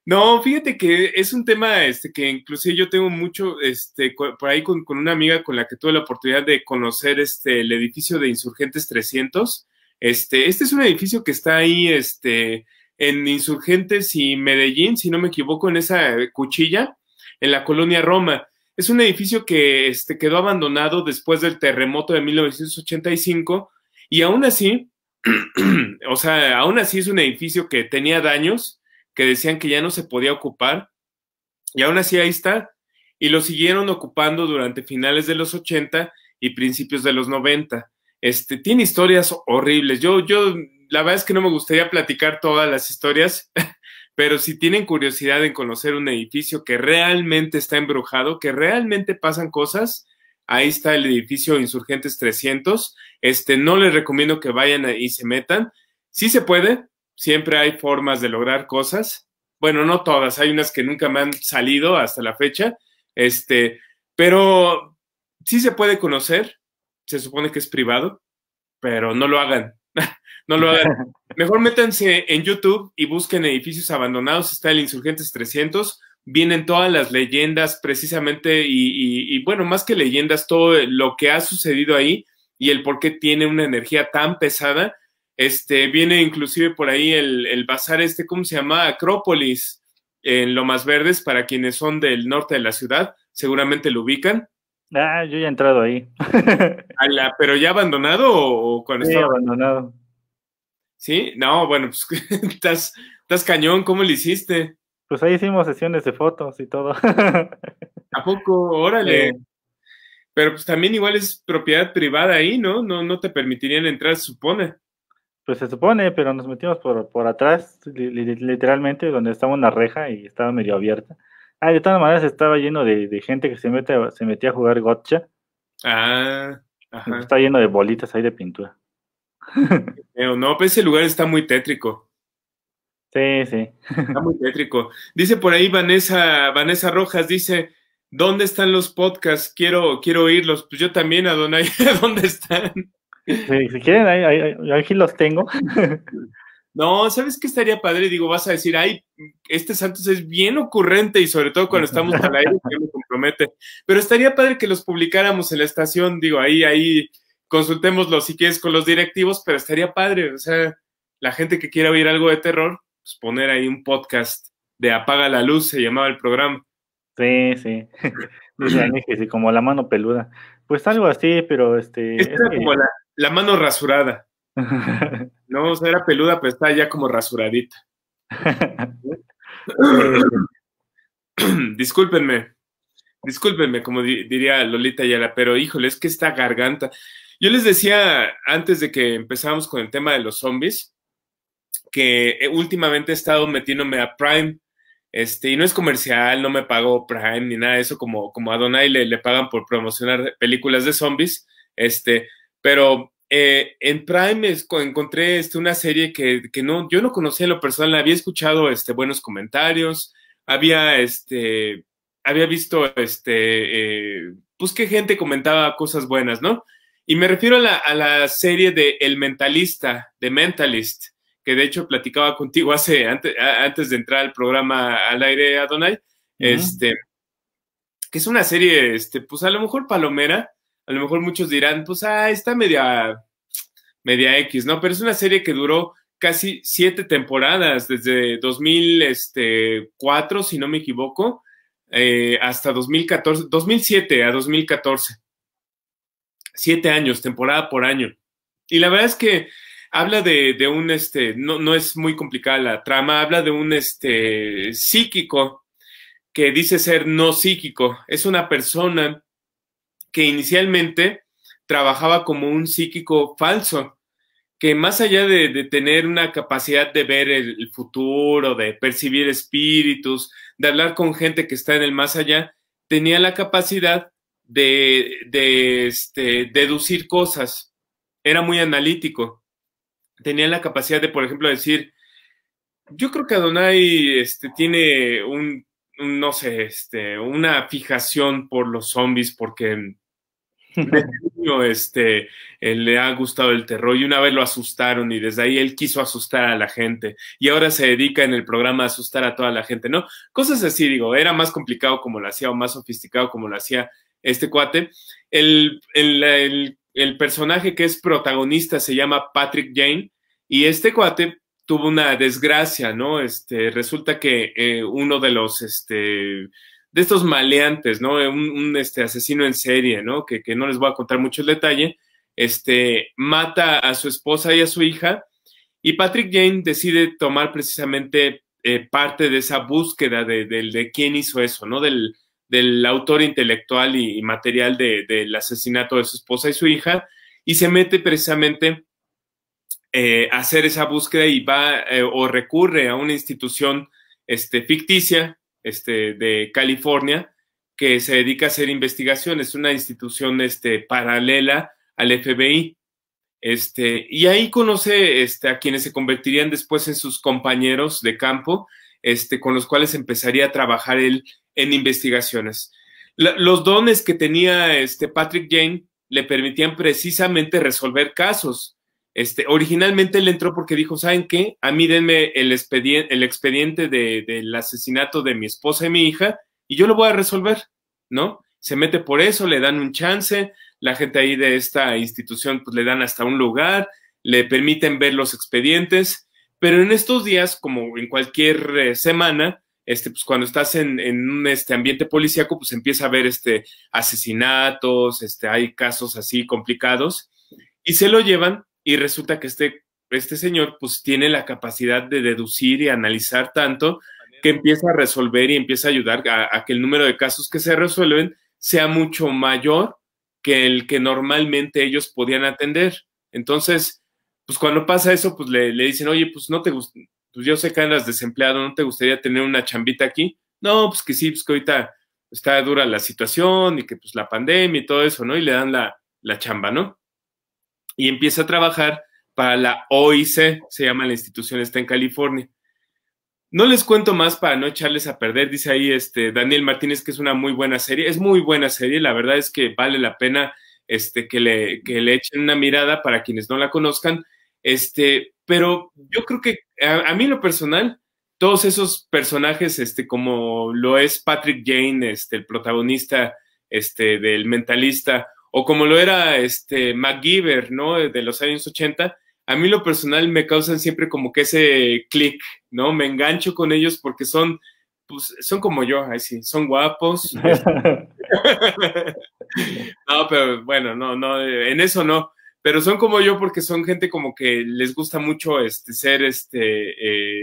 No, fíjate que es un tema este, que inclusive yo tengo mucho, este, por ahí con, una amiga con la que tuve la oportunidad de conocer este, el edificio de Insurgentes 300. Este, este es un edificio que está ahí, este, en Insurgentes y Medellín, si no me equivoco, en esa cuchilla, en la colonia Roma. Es un edificio que este, quedó abandonado después del terremoto de 1985 y aún así, [CLEARS THROAT] o sea, aún así es un edificio que tenía daños, que decían que ya no se podía ocupar y aún así ahí está. Y lo siguieron ocupando durante finales de los 80 y principios de los 90. Este, tiene historias horribles. Yo, yo la verdad es que no me gustaría platicar todas las historias, [LAUGHS] pero si tienen curiosidad en conocer un edificio que realmente está embrujado, que realmente pasan cosas, ahí está el edificio Insurgentes 300. Este, no les recomiendo que vayan y se metan. Sí se puede, siempre hay formas de lograr cosas. Bueno, no todas, hay unas que nunca me han salido hasta la fecha, este, pero sí se puede conocer, se supone que es privado, pero no lo hagan, [LAUGHS] no lo hagan. [LAUGHS] Mejor métanse en YouTube y busquen edificios abandonados. Está el Insurgentes 300. Vienen todas las leyendas, precisamente, y, bueno, más que leyendas, todo lo que ha sucedido ahí y el por qué tiene una energía tan pesada. Este, viene inclusive por ahí el, el bazar este, ¿cómo se llama? Acrópolis en Lomas Verdes, para quienes son del norte de la ciudad, seguramente lo ubican. Ah, yo ya he entrado ahí. [LAUGHS] ¿Pero ya abandonado o, cuando sí, estaba? abandonado. Sí, no, bueno, pues [LAUGHS] estás, estás cañón, ¿cómo le hiciste? Pues ahí hicimos sesiones de fotos y todo. [LAUGHS] ¿A poco? Órale. Pero pues también igual es propiedad privada ahí, ¿no? No, no te permitirían entrar, se supone. Pues se supone, pero nos metimos por, atrás, literalmente, donde estaba una reja y estaba medio abierta. Ah, de todas maneras estaba lleno de, gente que se, mete, se metía a jugar gotcha. Ah, Está lleno de bolitas ahí de pintura. [LAUGHS] Pero no, pues, ese lugar está muy tétrico. Sí, sí. Está [LAUGHS] muy tétrico. Dice por ahí Vanessa, Vanessa Rojas, dice, ¿dónde están los podcasts? Quiero, quiero oírlos. Pues yo también, Adonai, [LAUGHS] ¿dónde están? si quieren, ahí, aquí los tengo. No, ¿sabes qué estaría padre? Digo, vas a decir, ay, este Santos es bien ocurrente y sobre todo cuando estamos al aire que me compromete. Pero estaría padre que los publicáramos en la estación, digo, ahí, ahí, consultémoslo si quieres con los directivos, pero estaría padre, o sea, la gente que quiera oír algo de terror, pues poner ahí un podcast de Apaga la Luz, se llamaba el programa. Sí, sí. [LAUGHS] como la mano peluda. Pues algo así, pero este. es como la mano rasurada. [LAUGHS] No, o era peluda, pero está ya como rasuradita. [LAUGHS] Eh, [CLEARS THROAT] discúlpenme, discúlpenme, como diría Lolita Yala, pero híjole, es que esta garganta. Yo les decía antes de que empezáramos con el tema de los zombies, que eh, últimamente he estado metiéndome a Prime, este, y no es comercial, no me pago Prime ni nada de eso, como, como a Donai le, le pagan por promocionar películas de zombies, este, pero eh, en Prime encontré este, una serie que, no, yo no conocía en lo personal, había escuchado este, buenos comentarios, había, este, había visto este, eh, pues que gente comentaba cosas buenas, ¿no? Y me refiero a la, serie de El Mentalista, de Mentalist, que de hecho platicaba contigo hace, antes, de entrar al programa al aire, Adonai, este, que es una serie, este, pues a lo mejor palomera, a lo mejor muchos dirán, pues, ah, está media, media X, ¿no? Pero es una serie que duró casi siete temporadas, desde 2004, este, si no me equivoco, eh, hasta 2014, 2007 a 2014. Siete años, temporada por año. Y la verdad es que habla de, un, este, no, no, es muy complicada la trama, habla de un, este, psíquico que dice ser no psíquico. Es una persona que inicialmente trabajaba como un psíquico falso, que más allá de, tener una capacidad de ver el, futuro, de percibir espíritus, de hablar con gente que está en el más allá, tenía la capacidad de, este, deducir cosas. Era muy analítico. Tenía la capacidad de, por ejemplo, decir, yo creo que Adonai este, tiene no sé, este, una fijación por los zombies porque niño, este, él le ha gustado el terror y una vez lo asustaron y desde ahí él quiso asustar a la gente y ahora se dedica en el programa a asustar a toda la gente, ¿no? Cosas así, digo, era más complicado como lo hacía o más sofisticado como lo hacía este cuate. El, el, el, personaje que es protagonista se llama Patrick Jane y este cuate tuvo una desgracia, ¿no? Este, resulta que eh, uno de los, este, de estos maleantes, ¿no? Un, este, asesino en serie, ¿no? Que, no les voy a contar mucho el detalle, este, mata a su esposa y a su hija, y Patrick Jane decide tomar precisamente eh, parte de esa búsqueda de, quién hizo eso, ¿no? Del, del autor intelectual y, material del asesinato de su esposa y su hija, y se mete precisamente eh, a hacer esa búsqueda y va eh, o recurre a una institución este, ficticia este, de California que se dedica a hacer investigaciones, una institución este, paralela al FBI. Este, y ahí conoce este, a quienes se convertirían después en sus compañeros de campo, este, con los cuales empezaría a trabajar él en investigaciones. los dones que tenía este Patrick Jane le permitían precisamente resolver casos este, originalmente le entró porque dijo, ¿saben qué? A mí denme el expediente, el expediente del asesinato de mi esposa y mi hija y yo lo voy a resolver, ¿no? Se mete por eso, le dan un chance, la gente ahí de esta institución pues le dan hasta un lugar, le permiten ver los expedientes, pero en estos días, como en cualquier eh, semana, este, pues cuando estás en, un este ambiente policíaco, pues empieza a ver este, asesinatos, este, hay casos así complicados, y se lo llevan y resulta que este, este señor pues tiene la capacidad de deducir y analizar tanto que empieza a resolver y empieza a ayudar a, que el número de casos que se resuelven sea mucho mayor que el que normalmente ellos podían atender. Entonces, pues cuando pasa eso, pues le, dicen, oye, pues no te pues yo sé que andas desempleado, ¿no te gustaría tener una chambita aquí? No, pues que sí, pues que ahorita está dura la situación y que pues la pandemia y todo eso, ¿no? Y le dan la chamba, ¿no? y empieza a trabajar para la OIC, se llama la institución, está en California. No les cuento más para no echarles a perder, dice ahí este Daniel Martínez que es una muy buena serie, es muy buena serie, la verdad es que vale la pena este, que, le, que le echen una mirada para quienes no la conozcan, este, pero yo creo que a, mí lo personal, todos esos personajes, este, como lo es Patrick Jane, este, el protagonista este, del mentalista, o como lo era este MacGyver, ¿no? De los años 80, a mí lo personal me causan siempre como que ese click, ¿no? Me engancho con ellos porque son, pues, son como yo, así, son guapos. [LAUGHS] no, pero bueno, no, no, en eso no. Pero son como yo porque son gente como que les gusta mucho este, ser, este,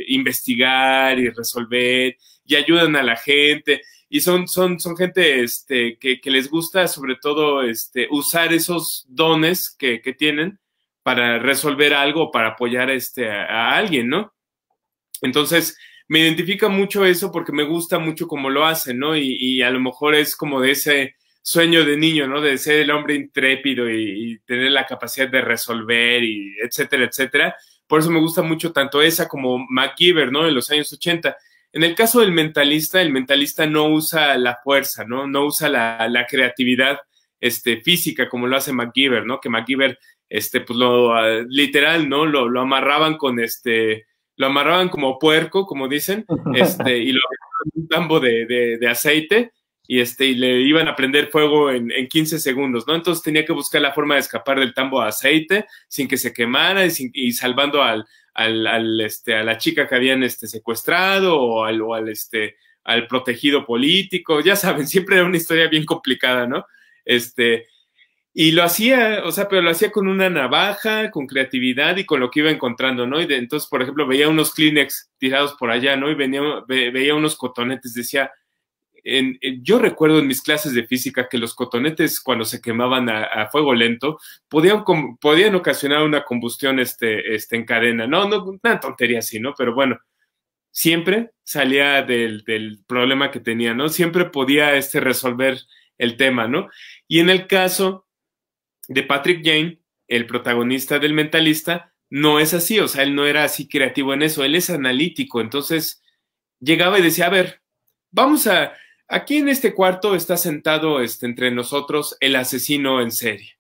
eh, investigar y resolver y ayudan a la gente y son, son, son gente este, que, les gusta sobre todo este, usar esos dones que, tienen para resolver algo, para apoyar este, a, alguien, ¿no? Entonces, me identifica mucho eso porque me gusta mucho cómo lo hacen, ¿no? Y, a lo mejor es como de ese sueño de niño, ¿no? De ser el hombre intrépido y, tener la capacidad de resolver y etcétera, etcétera. Por eso me gusta mucho tanto esa como MacGyver, ¿no? En los años 80. En el caso del mentalista, el mentalista no usa la fuerza, ¿no? No usa la, creatividad este, física como lo hace MacGyver, ¿no? Que MacGyver, este, pues lo, ah, literal, ¿no? Lo, amarraban con este, lo amarraban como puerco, como dicen, [LAUGHS] este, y lo en un tambo de, aceite y, este, y le iban a prender fuego en, en, 15 segundos, ¿no? Entonces tenía que buscar la forma de escapar del tambo de aceite sin que se quemara y, y salvando al, al, este, a la chica que habían este, secuestrado o al, al, este, al protegido político, ya saben, [LAUGHS] siempre era una historia bien complicada, ¿no? Este, y lo hacía, o sea, pero lo hacía con una navaja, con creatividad y con lo que iba encontrando, ¿no? Y entonces, por ejemplo, veía unos Kleenex tirados por allá, ¿no? Y venía, veía unos cotonetes, decía, yo recuerdo en mis clases de física que los cotonetes cuando se quemaban a, fuego lento podían, podían ocasionar una combustión este, este, en cadena. No, no, una tontería así, ¿no? Pero bueno, siempre salía del, del problema que tenía, ¿no? Siempre podía este, resolver el tema, ¿no? Y en el caso de Patrick Jane, el protagonista del mentalista, no es así, o sea, él no era así creativo en eso, él es analítico, entonces llegaba y decía, a ver, vamos a, Aquí en este cuarto está sentado este, entre nosotros el asesino en serie.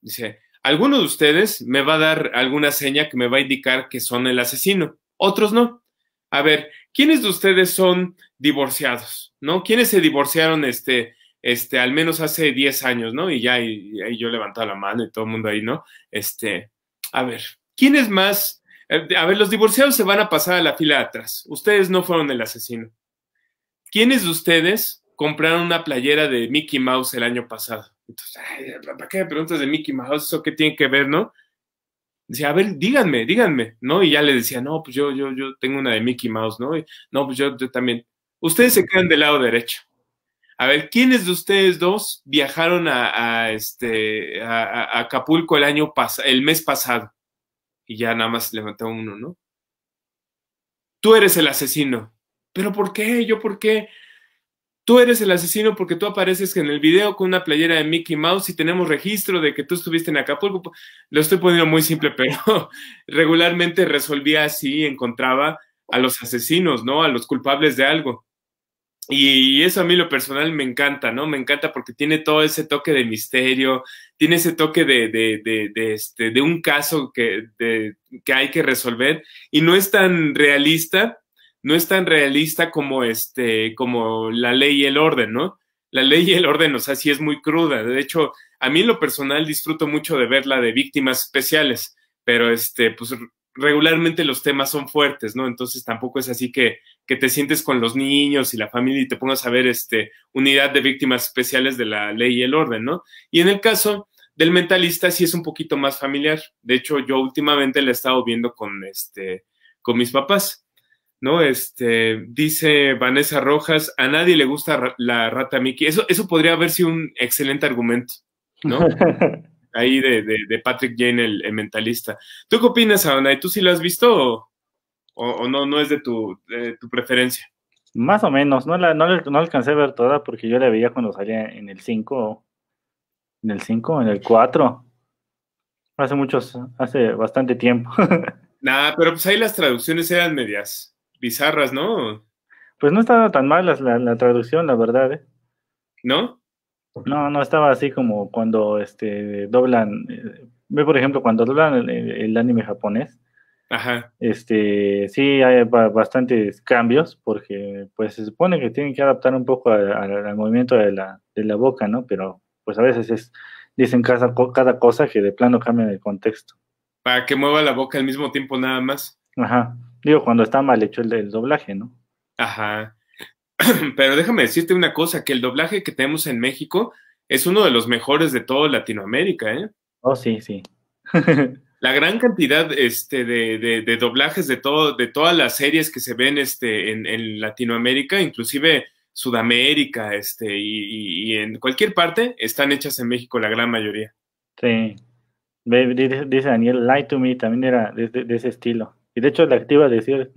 Dice, alguno de ustedes me va a dar alguna seña que me va a indicar que son el asesino, otros no. A ver, ¿quiénes de ustedes son divorciados? ¿No? ¿Quiénes se divorciaron este, este, al menos hace 10 años, ¿no? Y ya y, yo levantaba la mano y todo el mundo ahí, ¿no? Este, a ver, ¿quiénes más? Eh, a ver, los divorciados se van a pasar a la fila de atrás. Ustedes no fueron el asesino. ¿quiénes de ustedes compraron una playera de Mickey Mouse el año pasado? Entonces, ¿para qué me preguntas de Mickey Mouse? ¿Eso qué tiene que ver, no? Decía, a ver, díganme, díganme, ¿no? Y ya le decía, no, pues yo, yo, yo tengo una de Mickey Mouse, ¿no? no, pues yo, también. Ustedes se quedan del lado derecho. A ver, ¿quiénes de ustedes dos viajaron a, este, Acapulco el año pasado, el mes pasado? Y ya nada más levantó uno, ¿no? Tú eres el asesino. ¿Pero por qué? ¿Yo por qué? Tú eres el asesino porque tú apareces en el video con una playera de Mickey Mouse y tenemos registro de que tú estuviste en Acapulco. Lo estoy poniendo muy simple, [LAUGHS] pero regularmente resolvía así, encontraba a los asesinos, ¿no? A los culpables de algo. Y eso a mí lo personal me encanta, ¿no? Me encanta porque tiene todo ese toque de misterio, tiene ese toque de, de, de, de este, un caso que, que hay que resolver y no es tan realista, no es tan realista como, este, como la ley y el orden, ¿no? La ley y el orden, o sea, sí es muy cruda. De hecho, a mí en lo personal disfruto mucho de verla de víctimas especiales, pero este, pues regularmente los temas son fuertes, ¿no? Entonces tampoco es así que, que te sientes con los niños y la familia y te pongas a ver este, unidad de víctimas especiales de la ley y el orden, ¿no? Y en el caso del mentalista sí es un poquito más familiar. De hecho, yo últimamente la he estado viendo con, este, con mis papás. ¿no? Este, dice Vanessa Rojas, a nadie le gusta la rata Mickey. Eso, eso podría haber sido un excelente argumento, ¿no? [LAUGHS] Ahí de, Patrick Jane, el, mentalista. ¿Tú qué opinas, Ana? ¿Tú sí lo has visto o, no, no es de tu, preferencia? Más o menos, no la, no, alcancé a ver toda porque yo la veía cuando salía en el 5, en el 5, en el 4. Hace muchos, hace bastante tiempo. [LAUGHS] nada pero pues ahí las traducciones eran medias bizarras, ¿no? Pues no estaba tan mal la, traducción, la verdad, ¿eh? ¿No? No, no estaba así como cuando este doblan, eh, ve por ejemplo cuando doblan el, anime japonés. Ajá. Este, sí hay bastantes cambios porque pues se supone que tienen que adaptar un poco al movimiento de la, boca, ¿no? Pero pues a veces es dicen cada, cada cosa que de plano cambian el contexto. Para que mueva la boca al mismo tiempo nada más. Ajá. Digo, cuando está mal hecho el, del doblaje, ¿no? Ajá. [CLEARS THROAT] Pero déjame decirte una cosa, que el doblaje que tenemos en México es uno de los mejores de todo Latinoamérica, ¿eh? Oh, sí, sí. [LAUGHS] la gran cantidad este, de, doblajes de, todo, de todas las series que se ven este, en, Latinoamérica, inclusive Sudamérica este, y, y, en cualquier parte, están hechas en México la gran mayoría. Sí. Dice Daniel, Light to Me también era de ese estilo. Y de hecho, la activa decir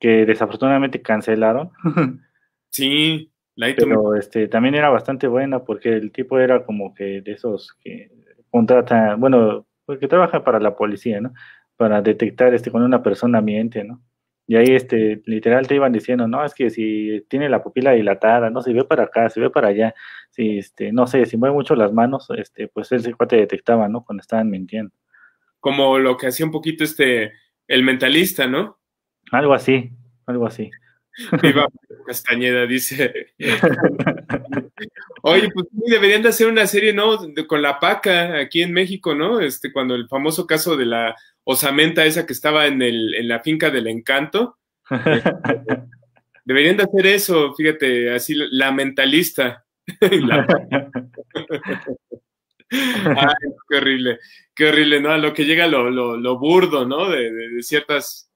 que desafortunadamente cancelaron. [LAUGHS] Sí, la Pero este, también era bastante buena porque el tipo era como que de esos que contratan, bueno, porque pues trabaja para la policía, ¿no? Para detectar este cuando una persona miente, ¿no? Y ahí, este, literal te iban diciendo, no, es que si tiene la pupila dilatada, no, se ve para acá, se ve para allá, si, este, no sé, si mueve mucho las manos, este, pues él se te detectaba, ¿no? Cuando estaban mintiendo. Como lo que hacía un poquito este el mentalista, ¿no? Algo así, algo así. [LAUGHS] Castañeda, dice. Oye, pues deberían de hacer una serie, ¿no? con la paca aquí en México, ¿no? Este, cuando el famoso caso de la osamenta esa que estaba en, la finca del encanto. [LAUGHS] deberían de hacer eso, fíjate, así la mentalista. [LAUGHS] qué horrible, qué horrible, ¿no? A lo que llega lo, burdo, ¿no? De, ciertas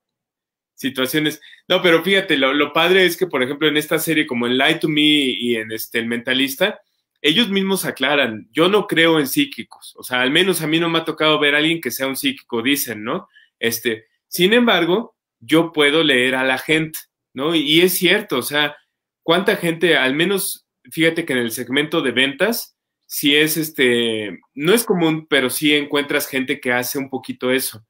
situaciones. No, pero fíjate, lo, padre es que, por ejemplo, en esta serie como en Lie to Me y en este, El Mentalista, ellos mismos aclaran, yo no creo en psíquicos, o sea, al menos a mí no me ha tocado ver a alguien que sea un psíquico, dicen, ¿no? Este, sin embargo, yo puedo leer a la gente, ¿no? y es cierto, o sea, ¿cuánta gente, al menos, fíjate que en el segmento de ventas, si es este, no es común, pero si encuentras gente que hace un poquito eso,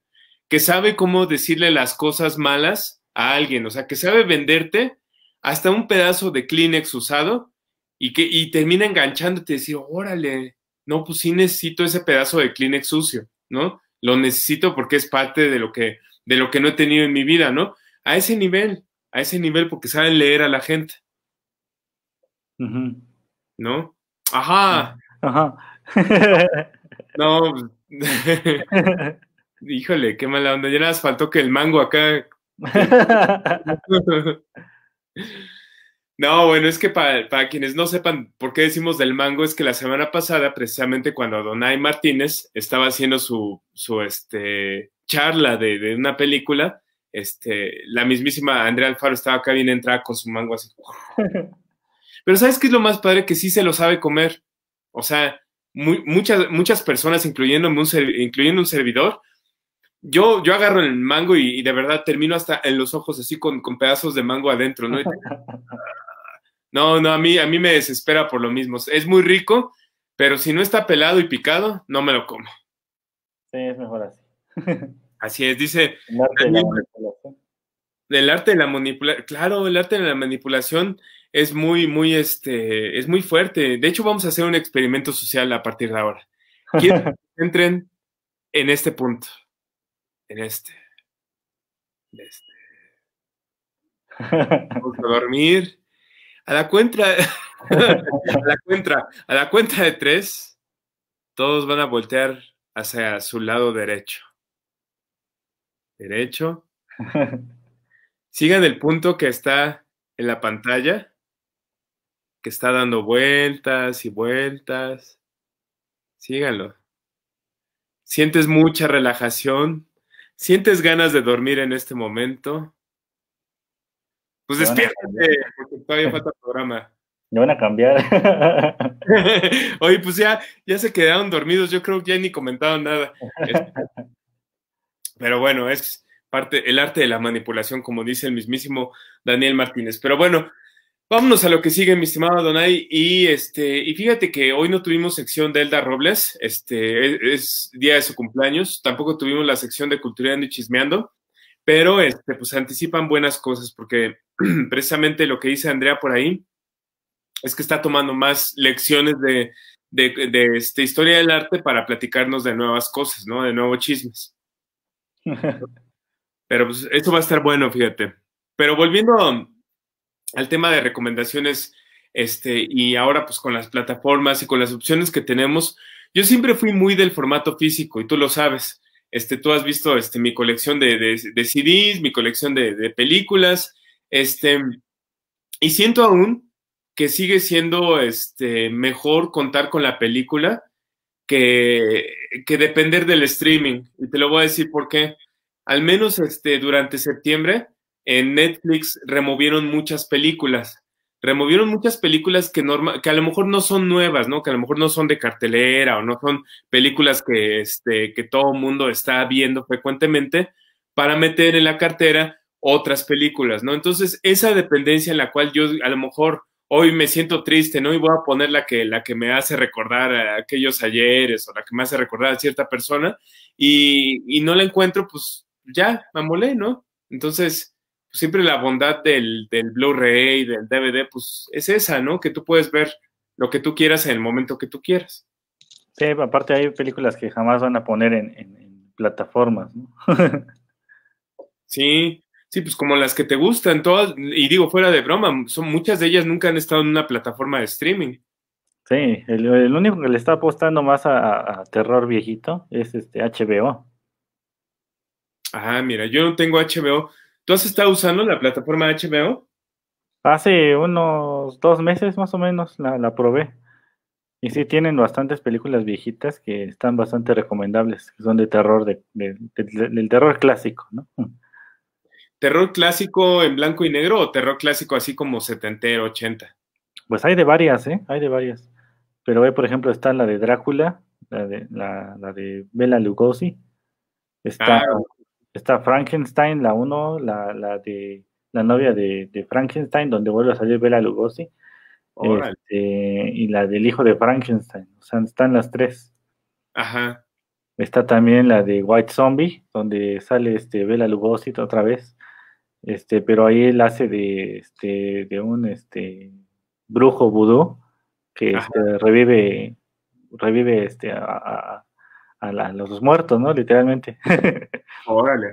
que sabe cómo decirle las cosas malas a alguien, o sea, que sabe venderte hasta un pedazo de Kleenex usado y que termina enganchándote y decir, órale, no, pues sí necesito ese pedazo de Kleenex sucio, ¿no? Lo necesito porque es parte de lo que, de lo que no he tenido en mi vida, ¿no? A ese nivel, a ese nivel porque saben leer a la gente. ¿No? Ajá, Ajá. No. Pues, [LAUGHS] híjole, qué mala onda. Ya nada faltó que el mango acá. [LAUGHS] No, bueno, es que para, quienes no sepan por qué decimos del mango, es que la semana pasada, precisamente cuando Donay Martínez estaba haciendo su, su este, charla de, de, una película, este, la mismísima Andrea Alfaro estaba acá bien entrada con su mango así. [LAUGHS] Pero ¿sabes qué es lo más padre? Que sí se lo sabe comer. O sea, muchas, muchas personas, incluyendo un, un servidor, yo, yo agarro el mango y, de verdad termino hasta en los ojos así con, con pedazos de mango adentro, ¿no? [LAUGHS] No, no, a mí, a mí me desespera por lo mismo. Es muy rico, pero si no está pelado y picado, no me lo como. Sí, es mejor así. [LAUGHS] así es, dice. El arte de la manipulación. El arte de la manipulación, claro, el arte de la manipulación es muy, muy, este, es muy fuerte. De hecho, vamos a hacer un experimento social a partir de ahora. Quiero que [LAUGHS] entren en este punto, en este, este. Vamos a dormir. A la cuenta, [LAUGHS] a la cuenta, a la cuenta de tres, todos van a voltear hacia su lado derecho. Derecho. [LAUGHS] Sigan el punto que está en la pantalla que está dando vueltas y vueltas. Síganlo. Sientes mucha relajación. Sientes ganas de dormir en este momento. Pues despiértate, porque todavía falta programa. [LAUGHS] Me van a cambiar. [LAUGHS] Oye, pues ya, ya se quedaron dormidos. Yo creo que ya ni comentaron nada. Este, [LAUGHS] pero bueno, es parte, el arte de la manipulación, como dice el mismísimo Daniel Martínez. Pero bueno, Vámonos a lo que sigue, mi estimado Donay. Y este, y fíjate que hoy no tuvimos sección de Elda Robles, este, e, es, día de su cumpleaños, tampoco tuvimos la sección de Culturando y Chismeando, pero este, pues anticipan buenas cosas, porque [CLEARS THROAT] precisamente lo que dice Andrea por ahí es que está tomando más lecciones de, este, historia del arte para platicarnos de nuevas cosas, ¿no? De nuevos chismes. [LAUGHS] pero pues esto va a estar bueno, fíjate. Pero volviendo al tema de recomendaciones, este, y ahora pues con las plataformas y con las opciones que tenemos, yo siempre fui muy del formato físico y tú lo sabes. Este, tú has visto este, mi colección de, de, CDs, mi colección de, películas, este, y siento aún que sigue siendo este, mejor contar con la película que, que depender del streaming. Y te lo voy a decir porque al menos este, durante septiembre en Netflix removieron muchas películas. Removieron muchas películas que, que a lo mejor no son nuevas, ¿no? Que a lo mejor no son de cartelera o no son películas que, este, que todo el mundo está viendo frecuentemente para meter en la cartera otras películas, ¿no? Entonces, esa dependencia en la cual yo a lo mejor hoy me siento triste, ¿no? Y voy a poner la que, la que me hace recordar a aquellos ayeres o la que me hace recordar a cierta persona y, no la encuentro, pues ya, me molé, ¿no? Entonces, siempre la bondad del, del Blu-ray, del DVD, pues es esa, ¿no? Que tú puedes ver lo que tú quieras en el momento que tú quieras. Sí, aparte hay películas que jamás van a poner en, plataformas, ¿no? [LAUGHS] sí, sí, pues como las que te gustan, todas, y digo fuera de broma, son muchas de ellas nunca han estado en una plataforma de streaming. Sí, el, único que le está apostando más a, terror viejito es este HBO. Ah, mira, yo no tengo HBO. ¿Tú has estado usando la plataforma HBO? Hace unos dos meses más o menos la, probé. Y sí, tienen bastantes películas viejitas que están bastante recomendables, son de terror, de, del terror clásico, ¿no? [LAUGHS] ¿Terror clásico en blanco y negro o terror clásico así como setentero, 80? Pues hay de varias, ¿eh? Hay de varias. Pero hoy, por ejemplo, está la de Drácula, la de, la, de Bela Lugosi, está ah, Está Frankenstein, la 1, la, la, de la novia de, Frankenstein, donde vuelve a salir Bela Lugosi. Este, y la del hijo de Frankenstein. O sea, están las tres. Ajá. Está también la de White Zombie, donde sale este Bela Lugosi otra vez. Este, pero ahí él hace de, este, de un este, brujo vudú que este, revive, revive este, a, a, los muertos, ¿no? Literalmente. [LAUGHS]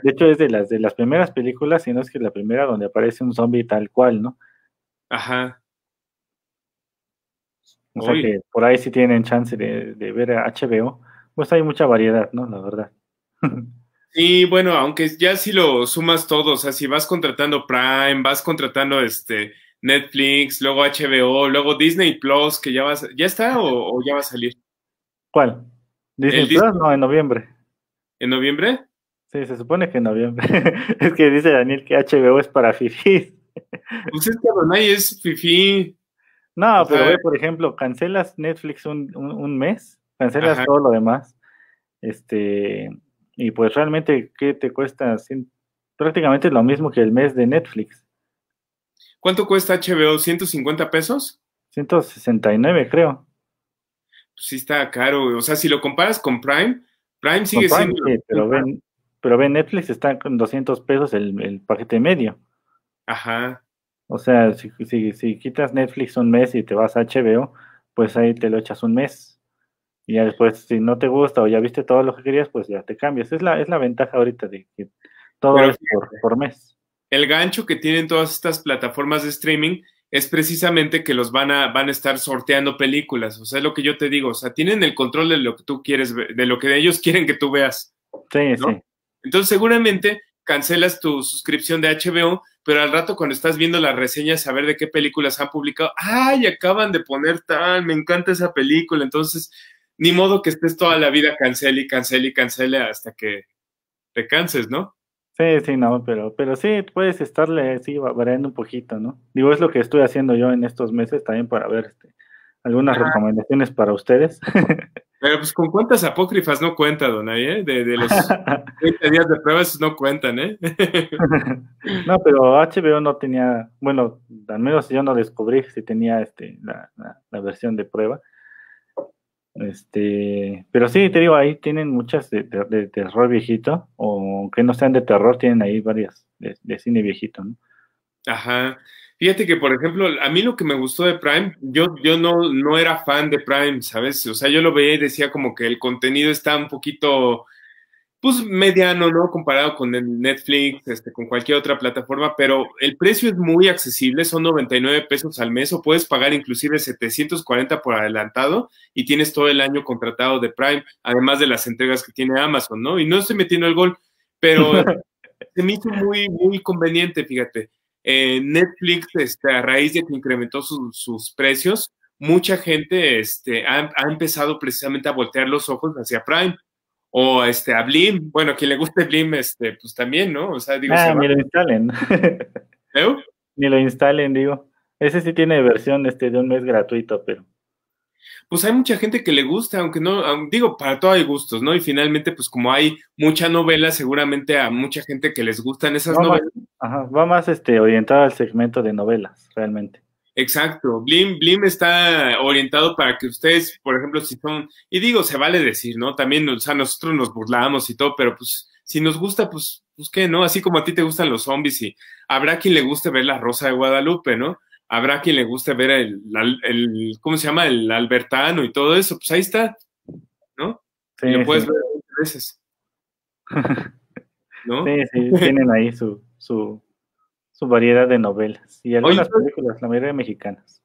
De hecho, es de las, de las primeras películas, sino es que la primera donde aparece un zombie tal cual, ¿no? Ajá. O sea que por ahí sí tienen chance de, ver HBO, pues hay mucha variedad, ¿no? La verdad. [LAUGHS] Sí, bueno, aunque ya si lo sumas todo, o sea, si vas contratando Prime, vas contratando este Netflix, luego HBO, luego Disney Plus, que ya vas, ¿ya está o, ya va a salir? ¿Cuál? Disney Plus, no, en noviembre. ¿En noviembre? Sí, se supone que en noviembre. [LAUGHS] es que dice Daniel que HBO es para fifi. pues es que Adonai es fifi. No, pero eh. por ejemplo, cancelas Netflix un, mes, cancelas todo lo demás. Este, y pues realmente, ¿qué te cuesta? prácticamente lo mismo que el mes de Netflix. ¿Cuánto cuesta HBO? ¿150 pesos? 169, creo. Pues sí está caro, o sea, si lo comparas con Prime, Prime sigue siendo... Pero ve, Netflix está con 200 pesos el, paquete medio. Ajá. O sea, si, quitas Netflix un mes y te vas a HBO, pues ahí te lo echas un mes. Y ya después, si no te gusta o ya viste todo lo que querías, pues ya te cambias. Es la, es la ventaja ahorita de que todo es por, mes. El gancho que tienen todas estas plataformas de streaming es precisamente que los van a, van a estar sorteando películas. O sea, es lo que yo te digo. O sea, tienen el control de lo que tú quieres de lo que ellos [LAUGHS] quieren que tú veas. Sí, sí. Entonces seguramente cancelas tu suscripción de HBO, pero al rato cuando estás viendo las reseñas a ver de qué películas han publicado, ay, acaban de poner tal, me encanta esa película, entonces ni modo que estés toda la vida cancele y cancele y cancele hasta que te canses, ¿no? Sí, sí, no, pero, pero sí, puedes estarle así variando un poquito, ¿no? Digo, es lo que estoy haciendo yo en estos meses también para ver este, algunas recomendaciones para ustedes. [LAUGHS] Pero pues con cuántas apócrifas no cuenta, don ¿eh? De, los 30 [LAUGHS] días de pruebas no cuentan, ¿eh? [LAUGHS] no, pero HBO no tenía, bueno, al menos yo no descubrí si tenía este, la, versión de prueba. Este, pero sí, te digo, ahí tienen muchas de, de, terror viejito, o que no sean de terror, tienen ahí varias de cine viejito, ¿no? Ajá. Fíjate que, por ejemplo, a mí lo que me gustó de Prime, yo, yo no, no era fan de Prime, ¿sabes? O sea, yo lo veía y decía como que el contenido está un poquito, pues, mediano, ¿no? Comparado con el Netflix, este, con cualquier otra plataforma, pero el precio es muy accesible, son 99 pesos al mes o puedes pagar inclusive 740 por adelantado y tienes todo el año contratado de Prime, además de las entregas que tiene Amazon, ¿no? Y no estoy metiendo el gol, pero [LAUGHS] se me hizo muy, muy conveniente, fíjate eh, Netflix, este, a raíz de que incrementó sus precios, mucha gente este, ha, empezado precisamente a voltear los ojos hacia Prime o este, a Blim. Bueno, quien le guste Blim, este, pues también, ¿no? Ah, ni lo instalen. [LAUGHS] Ni lo instalen, digo. Ese sí tiene versión este, de un mes gratuito, pero pues hay mucha gente que le gusta, aunque no, digo, para todo hay gustos, ¿no? Y finalmente, pues como hay mucha novela, seguramente a mucha gente que les gustan esas novelas. ajá, va más este, orientado al segmento de novelas, realmente. Exacto, Blim, Blim está orientado para que ustedes, por ejemplo, si son, y digo, se vale decir, ¿no? También, o sea, nosotros nos burlamos y todo, pero pues si nos gusta, pues, pues qué, ¿no? Así como a ti te gustan los zombies y habrá quien le guste ver la Rosa de Guadalupe, ¿no? habrá quien le guste ver el, ¿cómo se llama? El Albertano y todo eso, pues ahí está, ¿no? Sí, y lo puedes ver muchas veces. [LAUGHS] ¿No? Sí, sí, tienen ahí su, su, variedad de novelas y algunas películas, la mayoría mexicanas.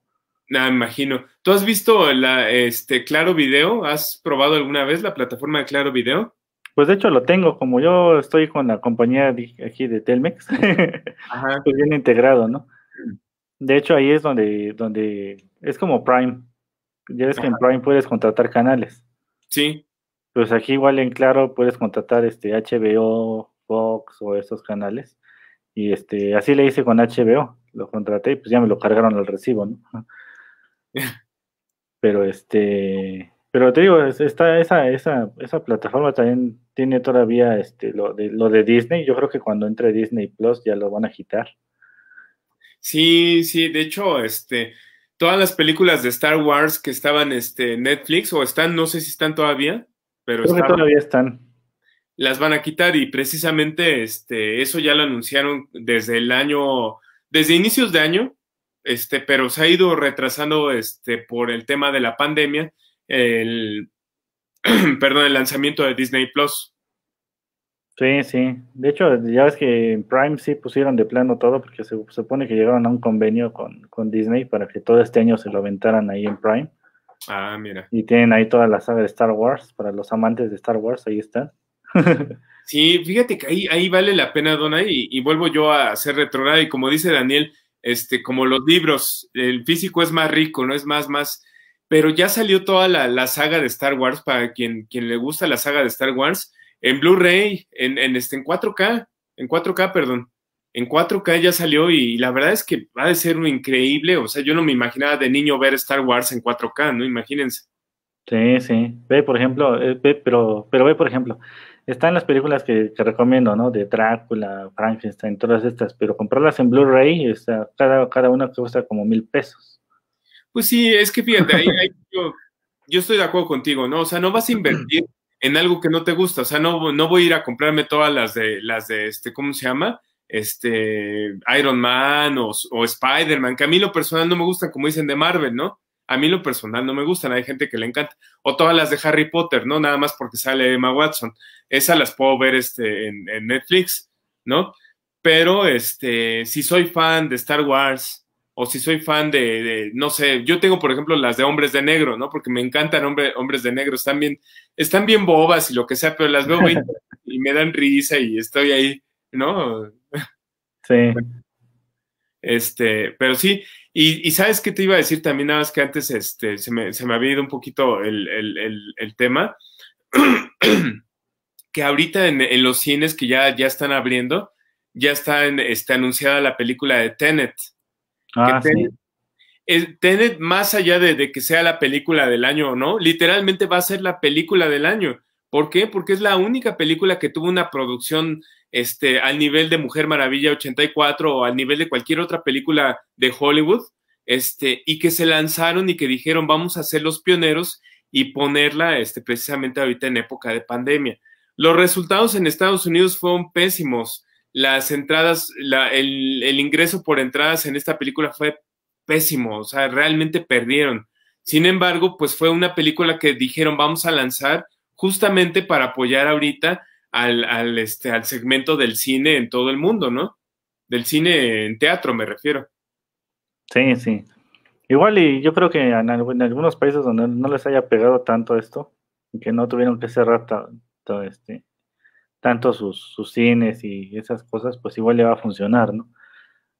nada imagino. ¿Tú has visto la, este Claro Video? ¿Has probado alguna vez la plataforma de Claro Video? Pues de hecho lo tengo, como yo estoy con la compañía aquí de Telmex, [LAUGHS] Ajá. pues bien integrado, ¿no? De hecho, ahí es donde, donde es como Prime. Ya ves que en Prime puedes contratar canales. Sí. Pues aquí igual en Claro puedes contratar este HBO, Fox o esos canales. Y este, así le hice con HBO. Lo contraté y pues ya me lo cargaron al recibo, [LAUGHS] Pero este, pero te digo, está esa, esa, esa plataforma también tiene todavía este, de, lo de Disney. Yo creo que cuando entre Disney Plus ya lo van a quitar. Sí, sí, de hecho, este, todas las películas de Star Wars que estaban este, Netflix o están, no sé si están todavía, pero todavía están. Las van a quitar y precisamente este, eso ya lo anunciaron desde el año, desde inicios de año, este, pero se ha ido retrasando este, por el tema de la pandemia, el, [CLEARS THROAT] perdón, el lanzamiento de Disney Plus. Sí, sí. De hecho, ya ves que en Prime sí pusieron de plano todo porque se supone que llegaron a un convenio con, Disney para que todo este año se lo aventaran ahí en Prime. Ah, mira. Y tienen ahí toda la saga de Star Wars, para los amantes de Star Wars, ahí está. [LAUGHS] sí, fíjate que ahí, ahí vale la pena, Dona, y, vuelvo yo a hacer retrograda y como dice Daniel, este, como los libros, el físico es más rico, ¿no? Es más, más, pero ya salió toda la, la saga de Star Wars, para quien, quien le gusta la saga de Star Wars, en Blu-ray, en, este, en 4K, en 4K, perdón. En 4K ya salió y, la verdad es que va a ser increíble, o sea, yo no me imaginaba de niño ver Star Wars en 4K, ¿no? Imagínense. Sí, sí. Ve, por ejemplo, eh, ve, pero, pero ve, por ejemplo, están las películas que, recomiendo, ¿no? De Drácula, Frankenstein, todas estas, pero comprarlas en Blu-ray, cada, cada una cuesta como mil pesos. Pues sí, es que fíjate, [LAUGHS] yo, yo, estoy de acuerdo contigo, ¿no? O sea, no vas a invertir [CLEARS THROAT] en algo que no te gusta. O sea, no, no voy a ir a comprarme todas las de, las de este, ¿cómo se llama? Este, Iron Man o, Spider-Man, que a mí lo personal no me gustan, como dicen de Marvel, ¿no? A mí lo personal no me gustan, hay gente que le encanta. O todas las de Harry Potter, ¿no? Nada más porque sale Emma Watson. Esas las puedo ver este, en, en Netflix, ¿no? Pero este, si soy fan de Star Wars, o si soy fan de, no sé, yo tengo por ejemplo las de Hombres de Negro, ¿no? Porque me encantan Hombres de Negro, están bien, están bien bobas y lo que sea, pero las veo [LAUGHS] y me dan risa y estoy ahí, ¿no? Sí. Este, pero sí, y, sabes qué te iba a decir también, nada más que antes este, se, me, se me había ido un poquito el, tema, [CLEARS THROAT] que ahorita en, los cines que ya, ya están abriendo, ya está, está anunciada la película de Tenet Ah, más allá de, que sea la película del año o no, literalmente va a ser la película del año. ¿Por qué? Porque es la única película que tuvo una producción este, al nivel de Mujer Maravilla 84 o al nivel de cualquier otra película de Hollywood, este, y que se lanzaron y que dijeron vamos a ser los pioneros y ponerla este, precisamente ahorita en época de pandemia. Los resultados en Estados Unidos fueron pésimos las entradas, el, ingreso por entradas en esta película fue pésimo, o sea, realmente perdieron. Sin embargo, pues fue una película que dijeron vamos a lanzar justamente para apoyar ahorita al, este, al segmento del cine en todo el mundo, ¿no? Del cine en teatro, me refiero. Sí, sí. Igual y yo creo que en, en algunos países donde no les haya pegado tanto esto, que no tuvieron que cerrar todo este, tanto sus, cines y esas cosas, pues igual le va a funcionar, ¿no?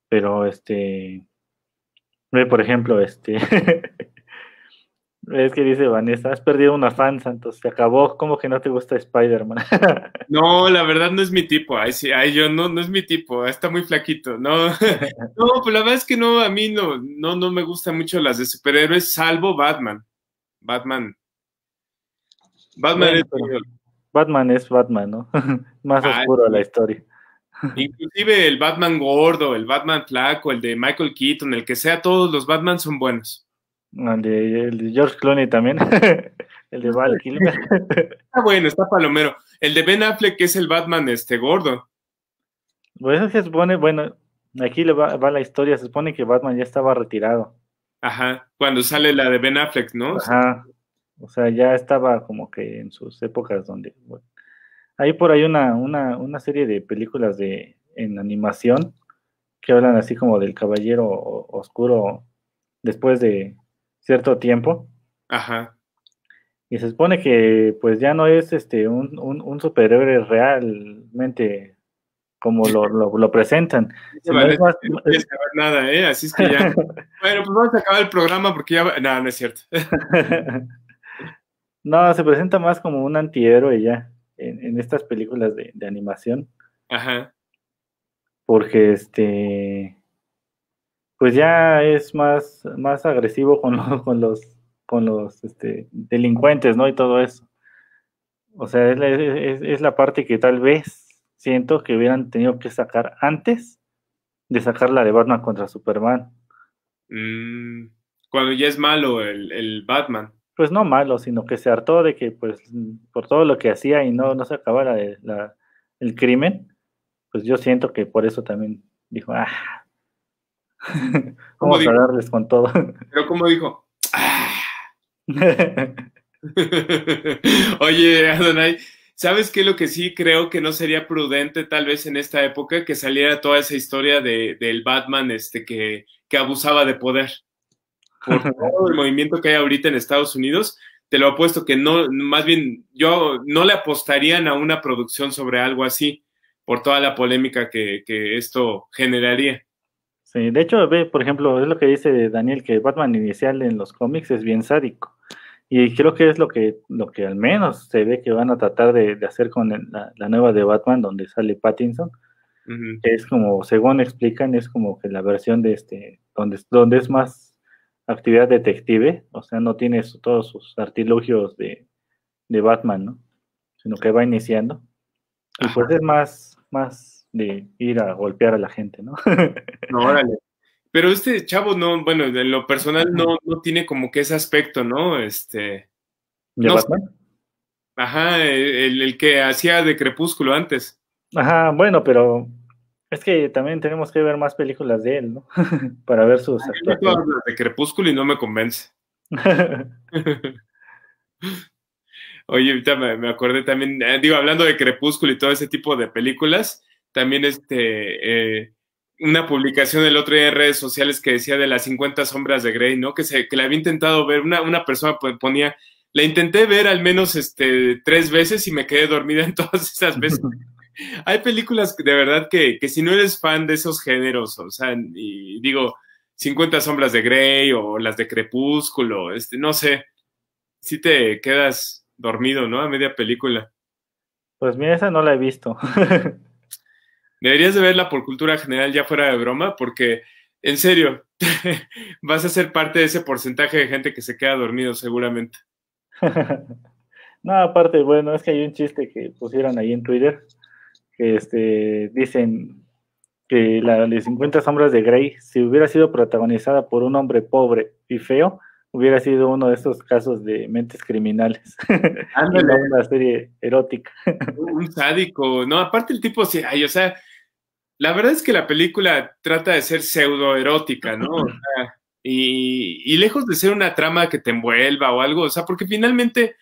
Pero este, por ejemplo, este, [LAUGHS] es que dice Vanessa, has perdido una fan, Santos, se acabó, ¿cómo que no te gusta Spider-Man? [LAUGHS] no, la verdad no es mi tipo, ay, sí, ay, yo no, no es mi tipo, ah, está muy flaquito, no, [LAUGHS] no, pues la verdad es que no, a mí no, no, no me gustan mucho las de superhéroes, salvo Batman, Batman. Batman es... Batman es Batman, ¿no? [LAUGHS] Más ah, oscuro la historia. Inclusive el Batman gordo, el Batman flaco, el de Michael Keaton, el que sea, todos los Batman son buenos. El de, George Clooney también, [LAUGHS] el de Val Kilmer. [LAUGHS] Está bueno, está palomero. El de Ben Affleck es el Batman este gordo. Pues bueno, aquí le va, va, la historia, se supone que Batman ya estaba retirado. Ajá, cuando sale la de Ben Affleck, ¿no? Ajá, o sea, ya estaba como que en sus épocas donde... hay por ahí una, serie de películas de, en animación que hablan así como del caballero oscuro después de cierto tiempo. Ajá. Y se supone que pues ya no es este un, superhéroe realmente como lo, [LAUGHS] presentan. no nada, ¿eh? Así es que ya. [LAUGHS] bueno, pues vamos a acabar el programa porque ya... No, no es cierto. [LAUGHS] No, se presenta más como un antihéroe ya en, estas películas de, animación. Ajá. Porque este. Pues ya es más, más agresivo con los, [LAUGHS] con los, con los este, delincuentes, ¿no? Y todo eso. O sea, es la, parte que tal vez siento que hubieran tenido que sacar antes de sacar la de Batman contra Superman. Mm, cuando ya es malo el, el Batman pues no malo, sino que se hartó de que, pues, por todo lo que hacía y no, no se acabara el crimen, pues yo siento que por eso también dijo, ah, vamos con todo. Pero como dijo, [LAUGHS] Oye, Adonai, ¿sabes qué? Lo que sí creo que no sería prudente tal vez en esta época que saliera toda esa historia de, del Batman este, que, que abusaba de poder por [LAUGHS] todo el movimiento que hay ahorita en Estados Unidos, te lo apuesto que no, más bien yo no le apostarían a una producción sobre algo así, por toda la polémica que, que esto generaría. Sí, de hecho, ve, por ejemplo, es lo que dice Daniel, que Batman inicial en los cómics es bien sádico. Y creo que es lo que, lo que al menos se ve que van a tratar de, hacer con la, nueva de Batman, donde sale Pattinson. que es como, según explican, es como que la versión de este, donde es más actividad detective, o sea, no tiene todos sus artilugios de, Batman, ¿no? Sino que va iniciando. Y pues es más, más de ir a golpear a la gente, ¿no? [LAUGHS] no órale. Pero este chavo no, bueno, en lo personal no, no tiene como que ese aspecto, ¿no? Este. ¿De Batman? Ajá, el, el, que hacía de Crepúsculo antes. Ajá, bueno, pero es que también tenemos que ver más películas de él, ¿no? [LAUGHS] Para ver sus actuaciones. de Crepúsculo y no me convence. [LAUGHS] Oye, ahorita me, acordé también, eh, digo, hablando de Crepúsculo y todo ese tipo de películas, también este, eh, una publicación el otro día en redes sociales que decía de las 50 sombras de Grey, ¿no? Que, se, que la había intentado ver, una, una persona ponía, la intenté ver al menos este, tres veces y me quedé dormida en todas esas veces. [LAUGHS] hay películas de verdad que, si no eres fan de esos géneros, o sea, y digo, 50 sombras de Grey o las de Crepúsculo, este, no sé, si te quedas dormido, ¿no? A media película. Pues mira, esa no la he visto. [LAUGHS] Deberías de verla por cultura general ya fuera de broma, porque en serio, [LAUGHS] vas a ser parte de ese porcentaje de gente que se queda dormido seguramente. [LAUGHS] no, aparte, bueno, es que hay un chiste que pusieron ahí en Twitter que este, dicen que la de 50 sombras de Grey, si hubiera sido protagonizada por un hombre pobre y feo, hubiera sido uno de esos casos de mentes criminales. [LAUGHS] Ándale. una serie erótica. [LAUGHS] un sádico, ¿no? Aparte el tipo, sí, ay, o sea, la verdad es que la película trata de ser pseudo erótica ¿no? y lejos de ser una trama que te envuelva o algo, o sea, porque finalmente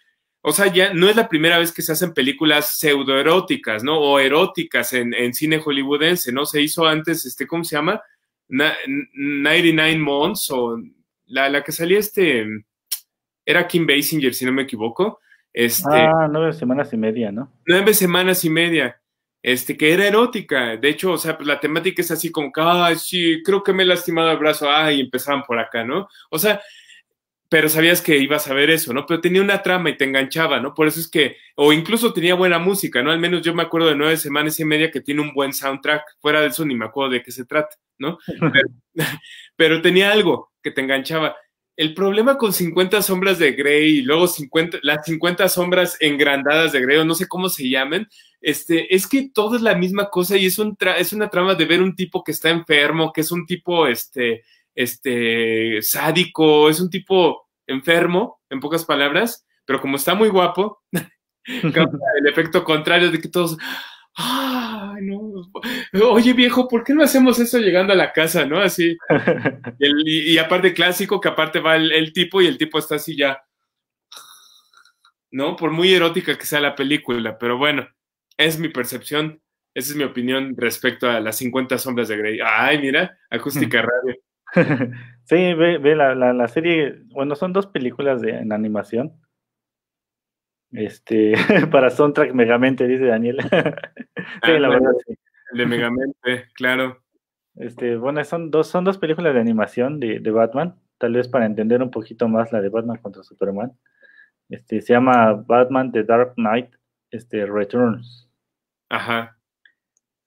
o sea, ya no es la primera vez que se hacen películas pseudoeróticas, ¿no? O eróticas en, cine hollywoodense, ¿no? Se hizo antes, este, ¿cómo se llama? 99 Months o la, que salía este, era Kim Basinger, si no me equivoco. Este, ah, nueve semanas y media, ¿no? Nueve semanas y media, este, que era erótica. De hecho, o sea, pues, la temática es así con... que, ay, sí, creo que me he lastimado el brazo, ay, y empezaban por acá, ¿no? O sea, pero sabías que ibas a ver eso, ¿no? Pero tenía una trama y te enganchaba, ¿no? Por eso es que, o incluso tenía buena música, ¿no? Al menos yo me acuerdo de nueve semanas y media que tiene un buen soundtrack, fuera de eso ni me acuerdo de qué se trata, ¿no? Pero, [LAUGHS] tenía algo que te enganchaba. El problema con 50 sombras de Grey y luego 50, las 50 sombras engrandadas de Grey, o no sé cómo se llamen, este, es que todo es la misma cosa y es, un es una trama de ver un tipo que está enfermo, que es un tipo, este, este, sádico, es un tipo enfermo, en pocas palabras, pero como está muy guapo, [LAUGHS] el efecto contrario de que todos, ah, no, oye viejo, ¿por qué no hacemos eso llegando a la casa, no? Así. [LAUGHS] y, aparte clásico, que aparte va el, el, tipo y el tipo está así ya, ¿no? Por muy erótica que sea la película, pero bueno, es mi percepción, esa es mi opinión respecto a las 50 sombras de Grey. Ay, mira, acústica radio. [LAUGHS] sí, ve, la, serie, bueno, son dos películas de, en animación. Este, [LAUGHS] para soundtrack Megamente, dice Daniel. [LAUGHS] sí, ah, la verdad, sí. de Megamente, claro. Este, bueno, son dos, son dos películas de animación de, Batman, tal vez para entender un poquito más la de Batman contra Superman. Este, se llama Batman The Dark Knight este, Returns. Ajá.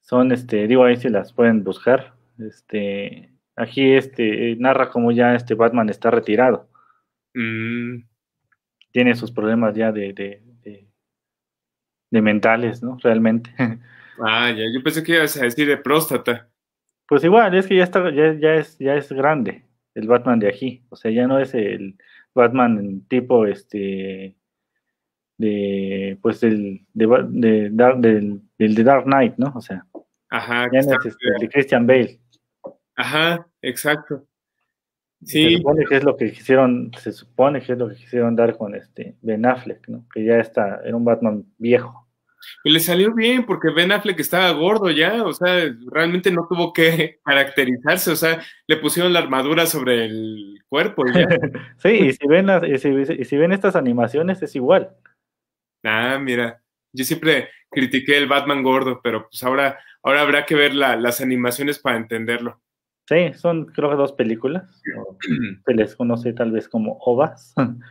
Son, este, digo, ahí si las pueden buscar. Este, Aquí este, narra como ya este Batman está retirado. Mm. Tiene sus problemas ya de, de, mentales, ¿no? Realmente. [LAUGHS] Ah, ya, yo pensé que ibas a decir de próstata. Pues igual, es que ya está, ya, es, ya es grande el Batman de aquí. O sea, ya no es el Batman tipo este de pues el de, del, Dark Knight, ¿no? O sea, Ajá, ya no es este, el de Christian Bale. Ajá, exacto. Sí. Se supone que es lo que quisieron, se supone que es lo que quisieron dar con este Ben Affleck, ¿no? Que ya está, era un Batman viejo. Y le salió bien porque Ben Affleck estaba gordo ya, o sea, realmente no tuvo que [LAUGHS] caracterizarse, o sea, le pusieron la armadura sobre el cuerpo. [LAUGHS] sí, y si, ven si, ven estas animaciones es igual. Ah, mira, yo siempre critiqué el Batman gordo, pero pues ahora, ahora habrá que ver las animaciones para entenderlo. Sí, son creo que dos películas. [CLEARS THROAT] se les conoce tal vez como OVAS. [LAUGHS]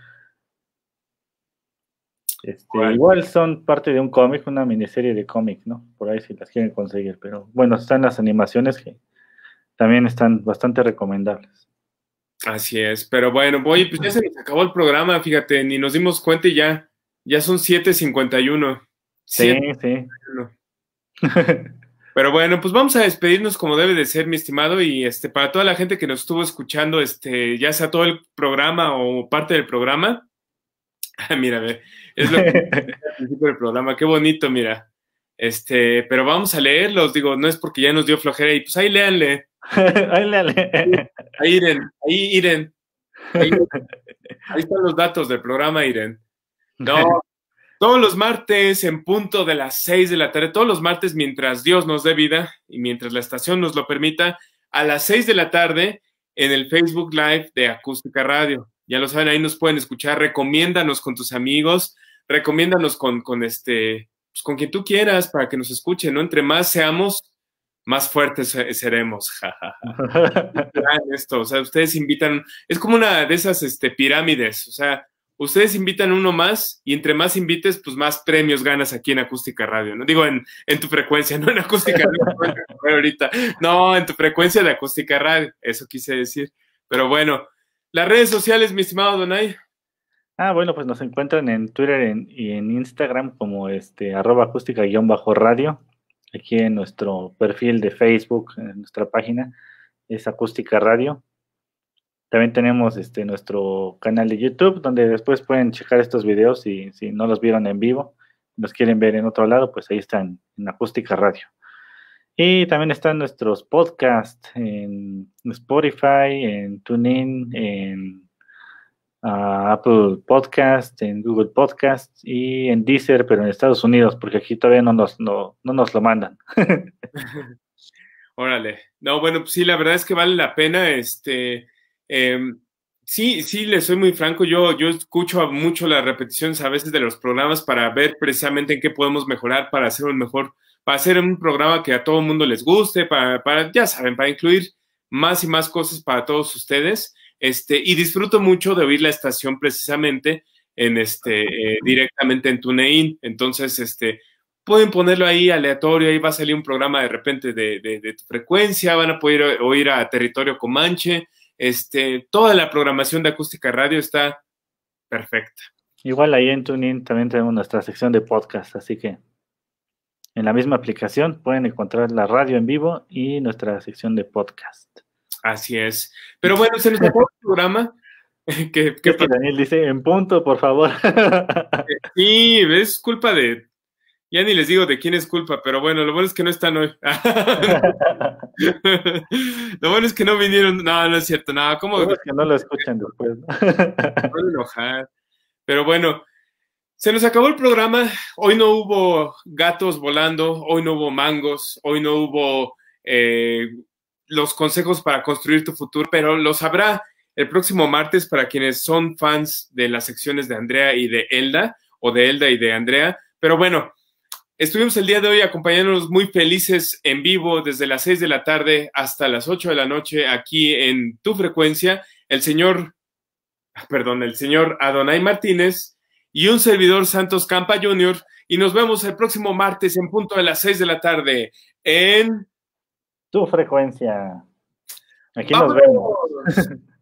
Este, igual son parte de un cómic, una miniserie de cómic, ¿no? Por ahí si las quieren conseguir, pero bueno, están las animaciones que también están bastante recomendables. Así es, pero bueno, voy, pues ya se acabó el programa, fíjate, ni nos dimos cuenta y ya, ya son 7.51. Sí, sí. [LAUGHS] Pero bueno, pues vamos a despedirnos como debe de ser, mi estimado, y este, para toda la gente que nos estuvo escuchando, este, ya sea todo el programa o parte del programa. [LAUGHS] Ah, mira, es lo que [LAUGHS] principio del programa, qué bonito, mira. Este, pero vamos a leerlos, digo, no es porque ya nos dio flojera y pues ahí léanle. [LAUGHS] ahí léanle. Ahí Iren, ahí Iren. Ahí, ahí están los datos del programa, Iren. No, todos los martes en punto de las 6 de la tarde, todos los martes mientras Dios nos dé vida y mientras la estación nos lo permita, a las 6 de la tarde en el Facebook Live de Acústica Radio. Ya lo saben, ahí nos pueden escuchar. Recomiéndanos con tus amigos, recomiéndanos con, con este, pues con quien tú quieras para que nos escuchen, ¿no? Entre más seamos, más fuertes seremos. [LAUGHS] [LAUGHS] esto, o sea, ustedes invitan, es como una de esas este, pirámides, o sea, ustedes invitan uno más y entre más invites, pues más premios ganas aquí en Acústica Radio, ¿no? Digo, en, en tu frecuencia, [LAUGHS] no en Acústica Radio ahorita. No, en tu frecuencia de Acústica Radio, eso quise decir. Pero bueno, las redes sociales, mi estimado Donay. Ah, bueno, pues nos encuentran en Twitter y en Instagram como este arroba acústica bajo radio. Aquí en nuestro perfil de Facebook, en nuestra página, es acústica radio. También tenemos este, nuestro canal de YouTube, donde después pueden checar estos videos si, si no los vieron en vivo, los quieren ver en otro lado, pues ahí están, en Acústica Radio. Y también están nuestros podcasts en Spotify, en TuneIn, en ah, Apple Podcast, en Google Podcast y en Deezer, pero en Estados Unidos, porque aquí todavía no nos, no, no nos lo mandan. [LAUGHS] [LAUGHS] Órale. No, bueno, pues sí, la verdad es que vale la pena. Este, Em, sí, sí, le soy muy franco. Yo, yo escucho mucho las repeticiones a veces de los programas para ver precisamente en qué podemos mejorar para hacer un mejor, para hacer un programa que a todo el mundo les guste, para, ya saben, para incluir más y más cosas para todos ustedes. Este, y disfruto mucho de oír la estación precisamente en este, eh, directamente en TuneIn. Entonces, este, pueden ponerlo ahí aleatorio, ahí va a salir un programa de repente de, de tu frecuencia, van a poder oír a Territorio Comanche, este, toda la programación de Acústica Radio está perfecta. Igual ahí en TuneIn también tenemos nuestra sección de podcast, así que en la misma aplicación pueden encontrar la radio en vivo y nuestra sección de podcast. Así es. Pero bueno, se nos el programa. [LAUGHS] que, Daniel dice, en punto, por favor. y [LAUGHS] es culpa de ya ni les digo de quién es culpa, pero bueno, lo bueno es que no están hoy. [LAUGHS] lo bueno es que no vinieron. No, no es cierto, no. ¿Cómo? que no lo escuchan después. no [LAUGHS] enojar. Pero bueno, se nos acabó el programa. Hoy no hubo gatos volando, hoy no hubo mangos, hoy no hubo eh, los consejos para construir tu futuro, pero lo sabrá el próximo martes para quienes son fans de las secciones de Andrea y de Elda, o de Elda y de Andrea. Pero bueno, Estuvimos el día de hoy acompañándonos muy felices en vivo desde las 6 de la tarde hasta las 8 de la noche aquí en tu frecuencia, el señor, ah, perdón, el señor Adonai Martínez y un servidor Santos Campa Jr. Y nos vemos el próximo martes en punto de las 6 de la tarde en... Tu frecuencia. Aquí nos vemos. [LAUGHS]